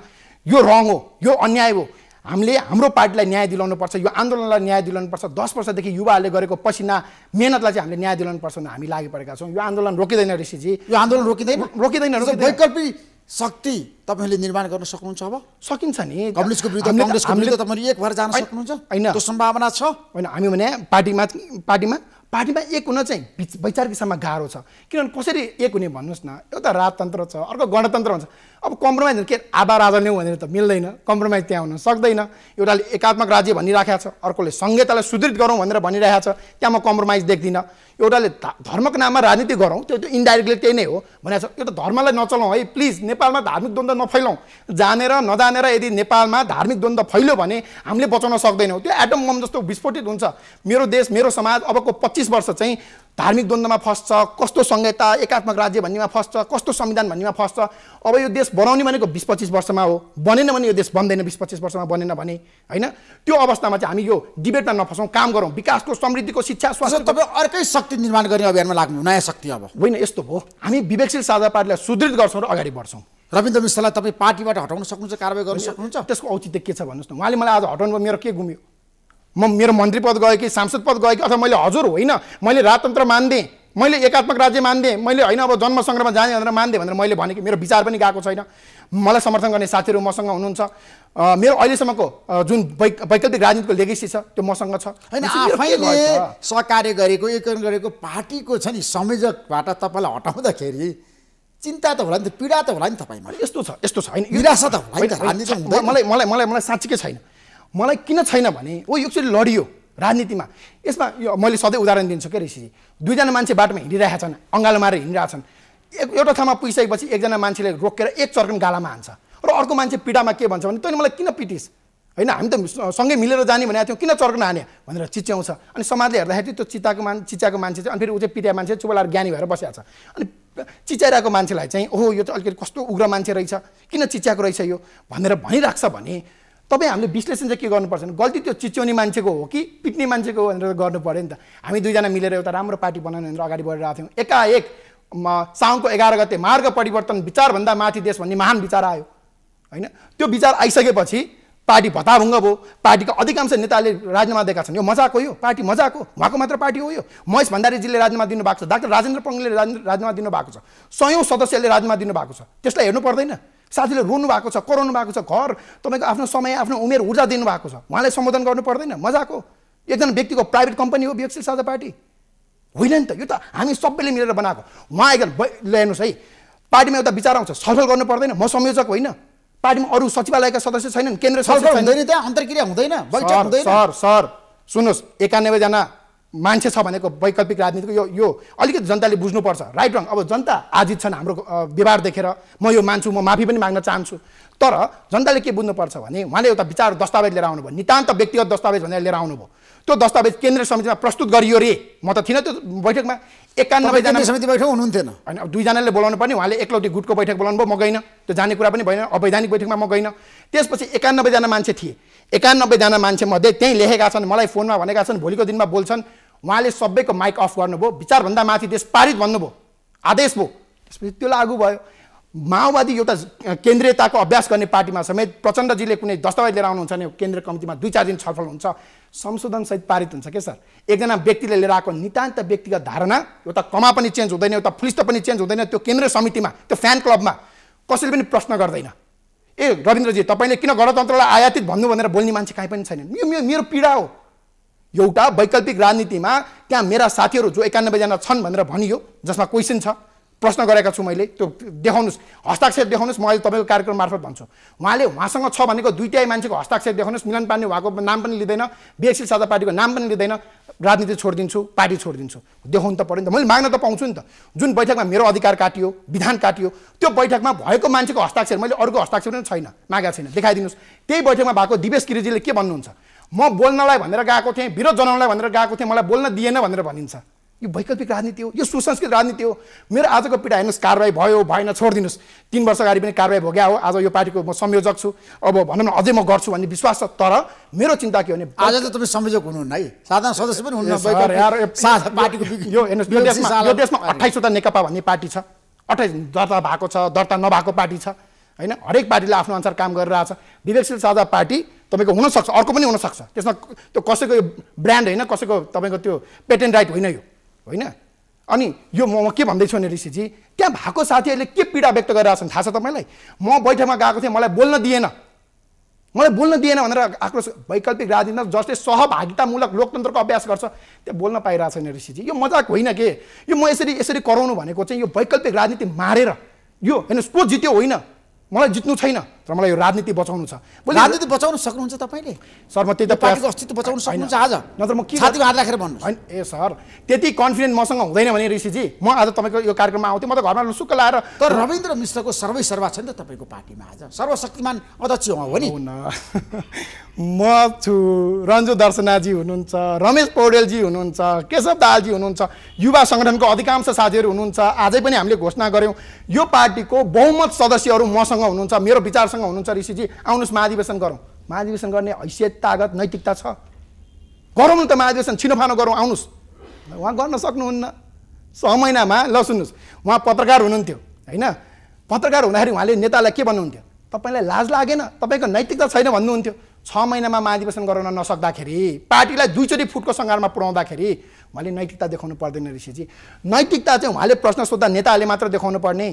यो रङ हो यो अन्याय हो हामीले हाम्रो पार्टीलाई न्याय दिलाउनु पर्छ यो आन्दोलनलाई न्याय दिलाउनु पर्छ दस वर्षदेखि युवाहरूले गरेको पसिना मेहनतलाई चाहिँ हामीले न्याय दिलाउनुपर्छ भनेर हामी लागि परेका छौँ यो आन्दोलन रोकिँदैन ऋषिजी यो आन्दोलन रोकिँदैन रोकिँदैन वैकल्पिक शक्ति तपाईँहरूले निर्माण गर्न सक्नुहुन्छ अब सकिन्छ नि कङ्ग्रेसको विरुद्ध तपाईँहरू एक भएर जान सक्नुहुन्छ होइन त्यो सम्भावना छ होइन हामी भने पार्टीमा पार्टीमा पार्टीमा एक हुन चाहिँ वैचारिक हिसाबमा गाह्रो छ किनभने कसरी एक हुने भन्नुहोस् न एउटा राजतन्त्र छ अर्को गणतन्त्र हुन्छ अब कम्प्रोमाइज के आधा राजा ल्याउँ भनेर त मिल्दैन कम्प्रोमाइज त्यहाँ हुन सक्दैन एउटाले एकात्मक राज्य भनिराखेको छ अर्कोले सङ्घीयतालाई सुदृढ गरौँ भनेर भनिरहेको छ त्यहाँ म कम्प्रोमाइज देख्दिनँ एउटाले धर्मको नाममा राजनीति गरौँ त्यो इन्डाइरेक्टली त्यही नै हो भनेको छ त धर्मलाई नचलाउँ है प्लिज नेपालमा धार्मिक द्वन्द्व नफैलाउँ जानेर नजानेर यदि नेपालमा धार्मिक द्वन्द्व फैल्यो भने हामीले बचाउन सक्दैनौँ त्यो एटम बम जस्तो विस्फोटित हुन्छ मेरो देश मेरो समाज अबको पच्चिस वर्ष चाहिँ धार्मिक द्वन्द्वमा फस्छ कस्तो संहिता एकात्मक राज्य भन्नेमा फस्छ कस्तो संविधान भन्नेमा फस्छ अब यो देश बनाउने भनेको बिस पच्चिस वर्षमा हो बनेन भने यो देश बन्दैन बिस पच्चिस वर्षमा बनेन भने होइन त्यो अवस्थामा चाहिँ हामी यो डिबेटमा नफसौँ काम गरौँ विकासको समृद्धिको शिक्षा स्वास्थ्य तपाईँ अर्कै शक्ति निर्माण गर्ने अभियानमा लाग्नु नयाँ शक्ति अब होइन यस्तो भयो हामी विवेकशील साझा पार्टीलाई सुदृढ गर्छौँ र अगाडि बढ्छौँ रविन्द्र मिश्रलाई तपाईँ पार्टीबाट हटाउन सक्नुहुन्छ कारवाही गर्न सक्नुहुन्छ त्यसको औचित्य के छ भन्नुहोस् न उहाँले मलाई आज हटाउनु मेरो के गुम्यो म मेरो मन्त्री पद गयो कि सांसद पद गयो कि अथवा मैले हजुर होइन मैले राजतन्त्र मान्देँ मैले एकात्मक राज्य मान्देँ मैले होइन अब जन्म जाने भनेर मान्देँ भनेर मैले भने कि मेरो विचार पनि गएको छैन मलाई समर्थन गर्ने साथीहरू मसँग हुनुहुन्छ मेरो अहिलेसम्मको जुन वैकल्पिक राजनीतिको लेगेसी छ त्यो मसँग छ होइन आफैले सहकार्य गरेको एकीकरण गरेको पार्टीको छ नि संयोजकबाट तपाईँलाई हटाउँदाखेरि चिन्ता त होला नि त पीडा त होला नि तपाईँमा यस्तो छ यस्तो छ होइन निराशा त होला मलाई मलाई मलाई मलाई साँच्चीकै छैन मलाई किन छैन भने ओ एकचोटि लडियो राजनीतिमा यसमा यो मैले सधैँ उदाहरण दिन्छु क्या ऋषिजी दुईजना मान्छे बाटोमा हिँडिरहेका छन् अङ्गालो मारेर हिँडिरहेछन् एक एउटा ठाउँमा पुगिसकेपछि एकजना मान्छेले रोकेर एक चर्कन गालामा हान्छ र अर्को मान्छे पीडामा के भन्छ भने तैँले मलाई किन पिटिस् होइन हामी त सँगै मिलेर जाने भनेको थियौँ किन चर्कन हाने भनेर चिच्याउँछ अनि समाजले हेर्दाखेरि त्यो चिताको मान चिच्याएको मान्छे चाहिँ अनि फेरि ऊ चाहिँ पिटिया मान्छे चुपलाएर ज्ञानी भएर बसिरहेको छ अनि चिच्याइरहेको मान्छेलाई चाहिँ ओहो यो त अलिकति कस्तो उग्र मान्छे रहेछ किन चिच्याएको रहेछ यो भनेर भनिराख्छ भने तपाईँ हामीले विश्लेषण चाहिँ के गर्नुपर्छ भने गल्ती त्यो चिच्याउने मान्छेको हो कि पिट्ने मान्छेको भनेर गर्नु पऱ्यो नि त हामी दुईजना मिलेर एउटा राम्रो पार्टी बनाउने भनेर अगाडि बढिरहेको थियौँ एकाएक साउनको एघार गते मार्ग परिवर्तन विचारभन्दा माथि देश भन्ने महान विचार आयो होइन त्यो विचार आइसकेपछि पार्टी भत्ताभुङ्ग भयो पार्टीका अधिकांश नेताले राजीनामा दिएका छन् यो मजाको यो पार्टी मजाको उहाँको मात्र पार्टी हो यो महेश भण्डारीजीले राजीनामा दिनुभएको छ डाक्टर राजेन्द्र पङ्गले राजीनामा दिनुभएको छ सयौँ सदस्यले राजीनामा दिनुभएको छ त्यसलाई हेर्नु पर्दैन साथीले रोनु भएको छ कराउनु भएको छ घर तपाईँको आफ्नो समय आफ्नो उमेर ऊर्जा दिनुभएको छ उहाँलाई सम्बोधन गर्नु पर्दैन मजाको एकजना व्यक्तिको प्राइभेट कम्पनी हो विकसित साझा पार्टी होइन नि त यो त हामी सबैले मिलेर बनाएको उहाँ एकजना ल्याउनुहोस् है पार्टीमा एउटा विचार आउँछ सफल गर्नु पर्दैन म संयोजक होइन पार्टीमा अरू सचिवालयका सदस्य छैनन् केन्द्र सरकार हुँदैन सर सर सुन्नुहोस् एकानब्बेजना मान्छे छ भनेको वैकल्पिक राजनीतिको यो यो अलिकति जनताले बुझ्नुपर्छ राइट रङ अब जनता आजित छन् हाम्रो व्यवहार देखेर म यो मान्छु म माफी पनि माग्न चाहन्छु तर जनताले के बुझ्नुपर्छ भने उहाँले एउटा विचार दस्तावेज लिएर आउनुभयो नितान्त व्यक्तिगत दस्तावेज भनेर लिएर आउनुभयो त्यो दस्तावेज केन्द्रीय समितिमा प्रस्तुत गरियो रे म त थिइनँ त्यो बैठकमा एकानब्बेजना समिति बैठक हुनुहुन्थेन होइन अब दुईजनाले बोलाउनु पर्ने उहाँले एकलौटी गुटको बैठक बोलाउनु भयो म गइनँ त्यो जाने कुरा पनि भएन अवैधानिक बैठकमा म गइनँ त्यसपछि एकानब्बेजना मान्छे थिए एकानब्बेजना मान्छे मध्ये त्यहीँ लेखेका छन् मलाई फोनमा भनेका छन् भोलिको दिनमा बोल्छन् उहाँले सबैको माइक अफ गर्नुभयो विचारभन्दा माथि देश पारित भन्नुभयो आदेश भयो त्यसपछि त्यो लागु भयो माओवादी एउटा केन्द्रीयताको अभ्यास गर्ने पार्टीमा समेत प्रचण्डजीले कुनै दस्तावेज लिएर आउनुहुन्छ भने केन्द्रीय कमिटीमा दुई चार दिन छलफल हुन्छ संशोधनसहित पारित हुन्छ के सर एकजना व्यक्तिले लिएर आएको नितान्त व्यक्तिगत धारणा एउटा कमा पनि चेन्ज हुँदैन एउटा फुलिस्त पनि चेन्ज हुँदैन त्यो केन्द्रीय समितिमा त्यो फ्यान क्लबमा कसैले पनि प्रश्न गर्दैन ए रविन्द्रजी तपाईँले किन गणतन्त्रलाई आयातित भन्नु भनेर बोल्ने मान्छे कहीँ पनि छैन यो मेरो पीडा हो एउटा वैकल्पिक राजनीतिमा त्यहाँ मेरा साथीहरू जो एकानब्बेजना छन् भनेर भनियो जसमा क्वेसन छ प्रश्न गरेका छु मैले त्यो देखाउनुहोस् हस्ताक्षर देखाउनुहोस् म अहिले तपाईँको कार्यक्रम मार्फत भन्छु उहाँले उहाँसँग छ भनेको दुइटै मान्छेको हस्ताक्षर देखाउनुहोस् मिलन पाण्डे उहाँको नाम पनि लिँदैन बिएससी साझा पार्टीको नाम पनि लिँदैन राजनीति छोडिदिन्छु पार्टी छोडिदिन्छु देखाउनु त पऱ्यो नि त मैले माग्न त पाउँछु नि त जुन बैठकमा मेरो अधिकार काटियो विधान काटियो त्यो बैठकमा भएको मान्छेको हस्ताक्षर मैले अर्को हस्ताक्षर पनि छैन मागेको छैन देखाइदिनुहोस् त्यही बैठकमा भएको दिवेश गिरिजीले के भन्नुहुन्छ म बोल्नलाई भनेर गएको थिएँ विरोध जनाउनलाई भनेर गएको थिएँ मलाई बोल्न दिएन भनेर भनिन्छ यो वैकल्पिक राजनीति हो यो सुसंस्कृत राजनीति हो मेरो आजको पीडा हेर्नुहोस् कारवाही भयो भएन छोडिदिनुहोस् तिन वर्ष अगाडि पनि कारवाही भोग्या हो आज यो पार्टीको म संयोजक छु अब भनौँ न अझै म गर्छु भन्ने विश्वास छ तर मेरो चिन्ता के हो भने आज त तपाईँ संयोजक हुनुहुन्न है साधारण सदस्य पनि हुनुहुन्न <laughs> यो हेर्नुहोस् यो देशमा अठाइसवटा नेकपा भन्ने पार्टी छ अठाइस दर्ता भएको छ दर्ता नभएको पार्टी छ होइन हरेक पार्टीले आफ्नो अनुसार काम गरिरहेछ विवेकशील साझा पार्टी तपाईँको हुनसक्छ अर्को पनि हुनसक्छ त्यसमा त्यो कसैको यो ब्रान्ड होइन कसैको तपाईँको त्यो पेटेन्ट राइट होइन यो होइन अनि यो म के भन्दैछु भने ऋषिजी त्यहाँ भएको साथीहरूले के पीडा व्यक्त गरिरहेछन् थाहा छ तपाईँलाई म बैठकमा गएको थिएँ मलाई बोल्न दिएन मलाई बोल्न दिएन भनेर आक्रोश वैकल्पिक राजनीति जसले सहभागितामूलक लोकतन्त्रको अभ्यास गर्छ त्यो बोल्न पाइरहेको छैन ऋषिजी यो मजाक होइन के यो म यसरी यसरी कराउनु भनेको चाहिँ यो वैकल्पिक राजनीति मारेर यो हेर्नुहोस् को जित्यो होइन मलाई जित्नु छैन तर मलाई यो राजनीति बचाउनु छ राजनीति बचाउनु सक्नुहुन्छ तपाईँले सर म त्यही त पार्टीको अस्तित्व बचाउनु सक्नुहुन्छ आज नत्र म के छातीमा हात राखेर भन्नु होइन ए सर त्यति कन्फिडेन्ट मसँग हुँदैन भने ऋषिजी म आज तपाईँको यो कार्यक्रममा आउँथेँ म त घरमा लुसुक्क लाएर तर रविन्द्र मिश्रको सर्वै सर्वा छ नि त तपाईँको पार्टीमा आज सर्वशक्तिमान अध्यक्ष हो नि <laughs> म छु रन्जु दर्शनाजी हुनुहुन्छ रमेश पौडेलजी हुनुहुन्छ केशव दालजी हुनुहुन्छ युवा सङ्गठनको अधिकांश साथीहरू हुनुहुन्छ आजै पनि हामीले घोषणा गऱ्यौँ यो पार्टीको बहुमत सदस्यहरू मसँग हुनुहुन्छ मेरो विचार उहाँसँग हुनुहुन्छ ऋषिजी आउनुहोस् महाधिवेशन गरौँ महाधिवेशन गर्ने हैसियत तागत नैतिकता छ गरौँ न त महाधिवेशन छिनोफानो गरौँ आउनुहोस् उहाँ गर्न सक्नुहुन्न छ महिनामा ल सुन्नुहोस् उहाँ पत्रकार हुनुहुन्थ्यो होइन पत्रकार हुँदाखेरि उहाँले नेतालाई के भन्नुहुन्थ्यो तपाईँलाई लाज लागेन तपाईँको नैतिकता छैन भन्नुहुन्थ्यो छ महिनामा महाधिवेशन गराउन नसक्दाखेरि पार्टीलाई दुईचोटि फुटको सङ्घारमा पुर्याउँदाखेरि उहाँले नैतिकता देखाउनु पर्दैन ऋषिजी नैतिकता चाहिँ उहाँले प्रश्न सोद्धा नेताहरूले मात्र देखाउनु पर्ने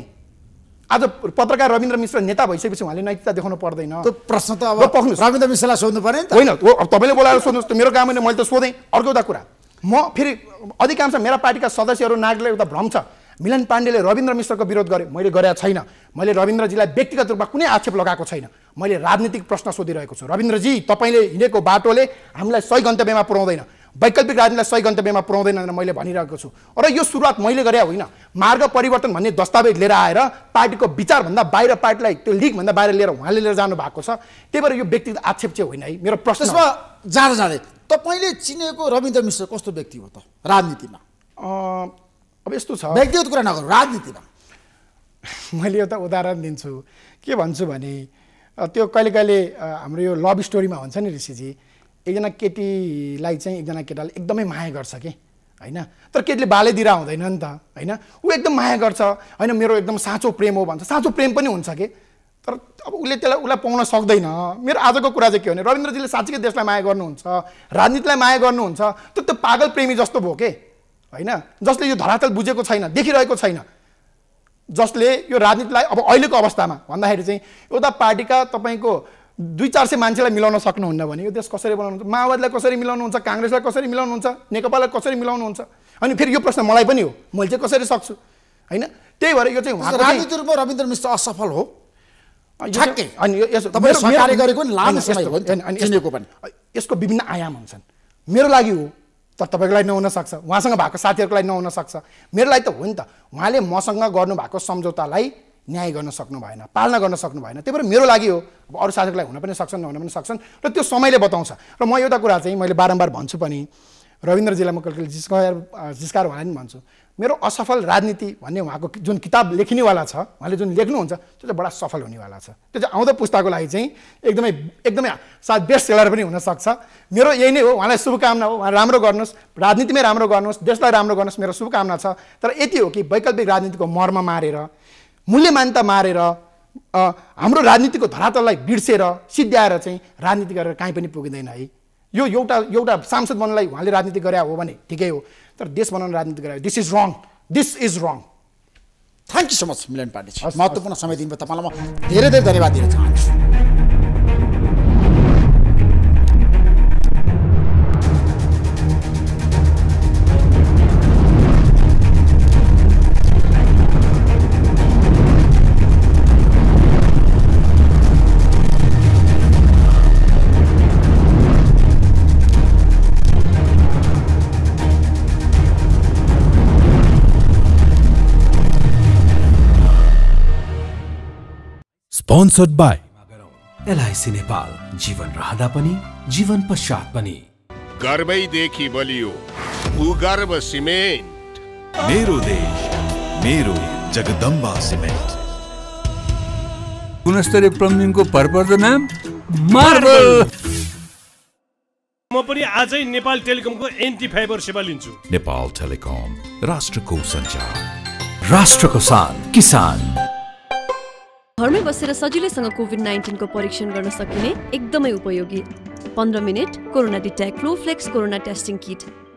आज पत्रकार रविन्द्र मिश्र नेता भइसकेपछि उहाँले नैतिकता देखाउनु पर्दैन त्यो प्रश्न त अब रविन्द्र मिश्रलाई सोध्नु पऱ्यो नि त होइन तपाईँले बोलाएर सोध्नुहोस् त मेरो काम होइन मैले त सोधेँ अर्को एउटा कुरा म फेरि अधिकांश मेरा पार्टीका सदस्यहरू नागरिकलाई एउटा भ्रम छ मिलन पाण्डेले रविन्द्र मिश्रको विरोध गरेँ मैले गरेका छैन मैले रविन्द्रजीलाई व्यक्तिगत रूपमा कुनै आक्षेप लगाएको छैन मैले राजनीतिक प्रश्न सोधिरहेको छु रविन्द्रजी तपाईँले हिँडेको बाटोले हामीलाई सही गन्तव्यमा पुर्याउँदैन वैकल्पिक राजनीतिलाई सही गन्तव्यमा पुऱ्याउँदैन भनेर मैले भनिरहेको छु र यो सुरुवात मैले गरे होइन मार्ग परिवर्तन भन्ने दस्तावेज लिएर आएर पार्टीको विचारभन्दा बाहिर पार्टीलाई त्यो लिगभन्दा बाहिर लिएर उहाँले लिएर जानु भएको छ त्यही भएर यो व्यक्तिगत आक्षेप चाहिँ होइन है मेरो प्रश्नमा जाँदा जाँदै तपाईँले चिनेको रविन्द्र मिश्र कस्तो व्यक्ति हो त राजनीतिमा अब यस्तो छ व्यक्तिगत कुरा नगरौँ राजनीतिमा मैले एउटा उदाहरण दिन्छु के भन्छु भने त्यो कहिले कहिले हाम्रो यो लभ स्टोरीमा हुन्छ नि ऋषिजी एकजना केटीलाई चाहिँ एकजना केटाले एकदमै माया गर्छ कि होइन तर केटीले बाले दिरा हुँदैन नि त होइन ऊ एकदम माया गर्छ होइन मेरो एकदम साँचो प्रेम हो भन्छ साँचो प्रेम पनि हुन्छ कि तर अब उसले त्यसलाई उसलाई पाउन सक्दैन मेरो आजको कुरा चाहिँ के भने रविन्द्रजीले साँच्चीकै देशलाई माया गर्नुहुन्छ राजनीतिलाई माया गर्नुहुन्छ त्यो त्यो पागल प्रेमी जस्तो भयो के होइन जसले यो धरातल बुझेको छैन देखिरहेको छैन जसले यो राजनीतिलाई अब अहिलेको अवस्थामा भन्दाखेरि चाहिँ एउटा पार्टीका तपाईँको दुई चार सय मान्छेलाई मिलाउन सक्नुहुन्न भने यो देश कसरी बनाउनुहुन्छ माओवादीलाई कसरी मिलाउनुहुन्छ काङ्ग्रेसलाई कसरी मिलाउनुहुन्छ नेकपालाई कसरी मिलाउनुहुन्छ अनि फेरि यो प्रश्न मलाई पनि हो मैले चाहिँ कसरी सक्छु होइन त्यही भएर यो चाहिँ राजनीति रूपमा रविन्द्र मिश्र असफल हो यसको विभिन्न आयाम हुन्छन् मेरो लागि हो तर तपाईँको लागि नहुनसक्छ उहाँसँग भएको साथीहरूको लागि नहुनसक्छ मेरो लागि त हो नि त उहाँले मसँग गर्नुभएको सम्झौतालाई न्याय गर्न सक्नु भएन पालना गर्न सक्नु भएन त्यही भएर मेरो लागि हो अब अरू साथीहरूलाई हुन पनि सक्छन् नहुन पनि सक्छन् र त्यो समयले बताउँछ र म एउटा कुरा चाहिँ मैले बारम्बार भन्छु पनि रविन्द्रजीलाई म कहिले जिस्कार जिस्कार उहाँलाई पनि भन्छु मेरो असफल राजनीति भन्ने उहाँको जुन किताब लेखिनेवाला छ उहाँले जुन लेख्नुहुन्छ त्यो चाहिँ बडा सफल हुनेवाला छ त्यो चाहिँ आउँदो पुस्ताको लागि चाहिँ एकदमै एकदमै सायद बेस्ट सेलर पनि हुनसक्छ मेरो यही नै हो उहाँलाई शुभकामना हो उहाँ राम्रो गर्नुहोस् राजनीतिमै राम्रो गर्नुहोस् देशलाई राम्रो गर्नुहोस् मेरो शुभकामना छ तर यति हो कि वैकल्पिक राजनीतिको मर्म मारेर मूल्यमानता मारेर हाम्रो राजनीतिको धरातललाई बिर्सेर सिद्ध्याएर चाहिँ राजनीति गरेर काहीँ पनि पुग्दैन है यो एउटा एउटा सांसद बन्नलाई उहाँले राजनीति गरे हो भने ठिकै हो तर देश बनाउन राजनीति गरे this is wrong this is wrong thank you so much Milan Pandey महत्त्वपूर्ण समय दिनुभयो तपाईँलाई म धेरै धेरै धन्यवाद दिन चाहन्छु स्पोन्सर्ड बाई एलआइसी नेपाल जीवन रहँदा पनि जीवन पश्चात पनि गर्वैदेखि बलियो गर्व सिमेन्ट मेरो देश मेरो जगदम्बा सिमेन्ट गुणस्तरीय प्लम्बिङको भरपर्दो नाम मार्बल म पनि आजै नेपाल टेलिकमको एन्टी फाइबर सेवा लिन्छु नेपाल टेलिकम राष्ट्रको सञ्चार राष्ट्रको सान किसान घरमै बसेर सजिलैसँग कोभिड नाइन्टिनको परीक्षण गर्न सकिने एकदमै उपयोगी पन्ध्र minute corona detect Flowflex corona testing किट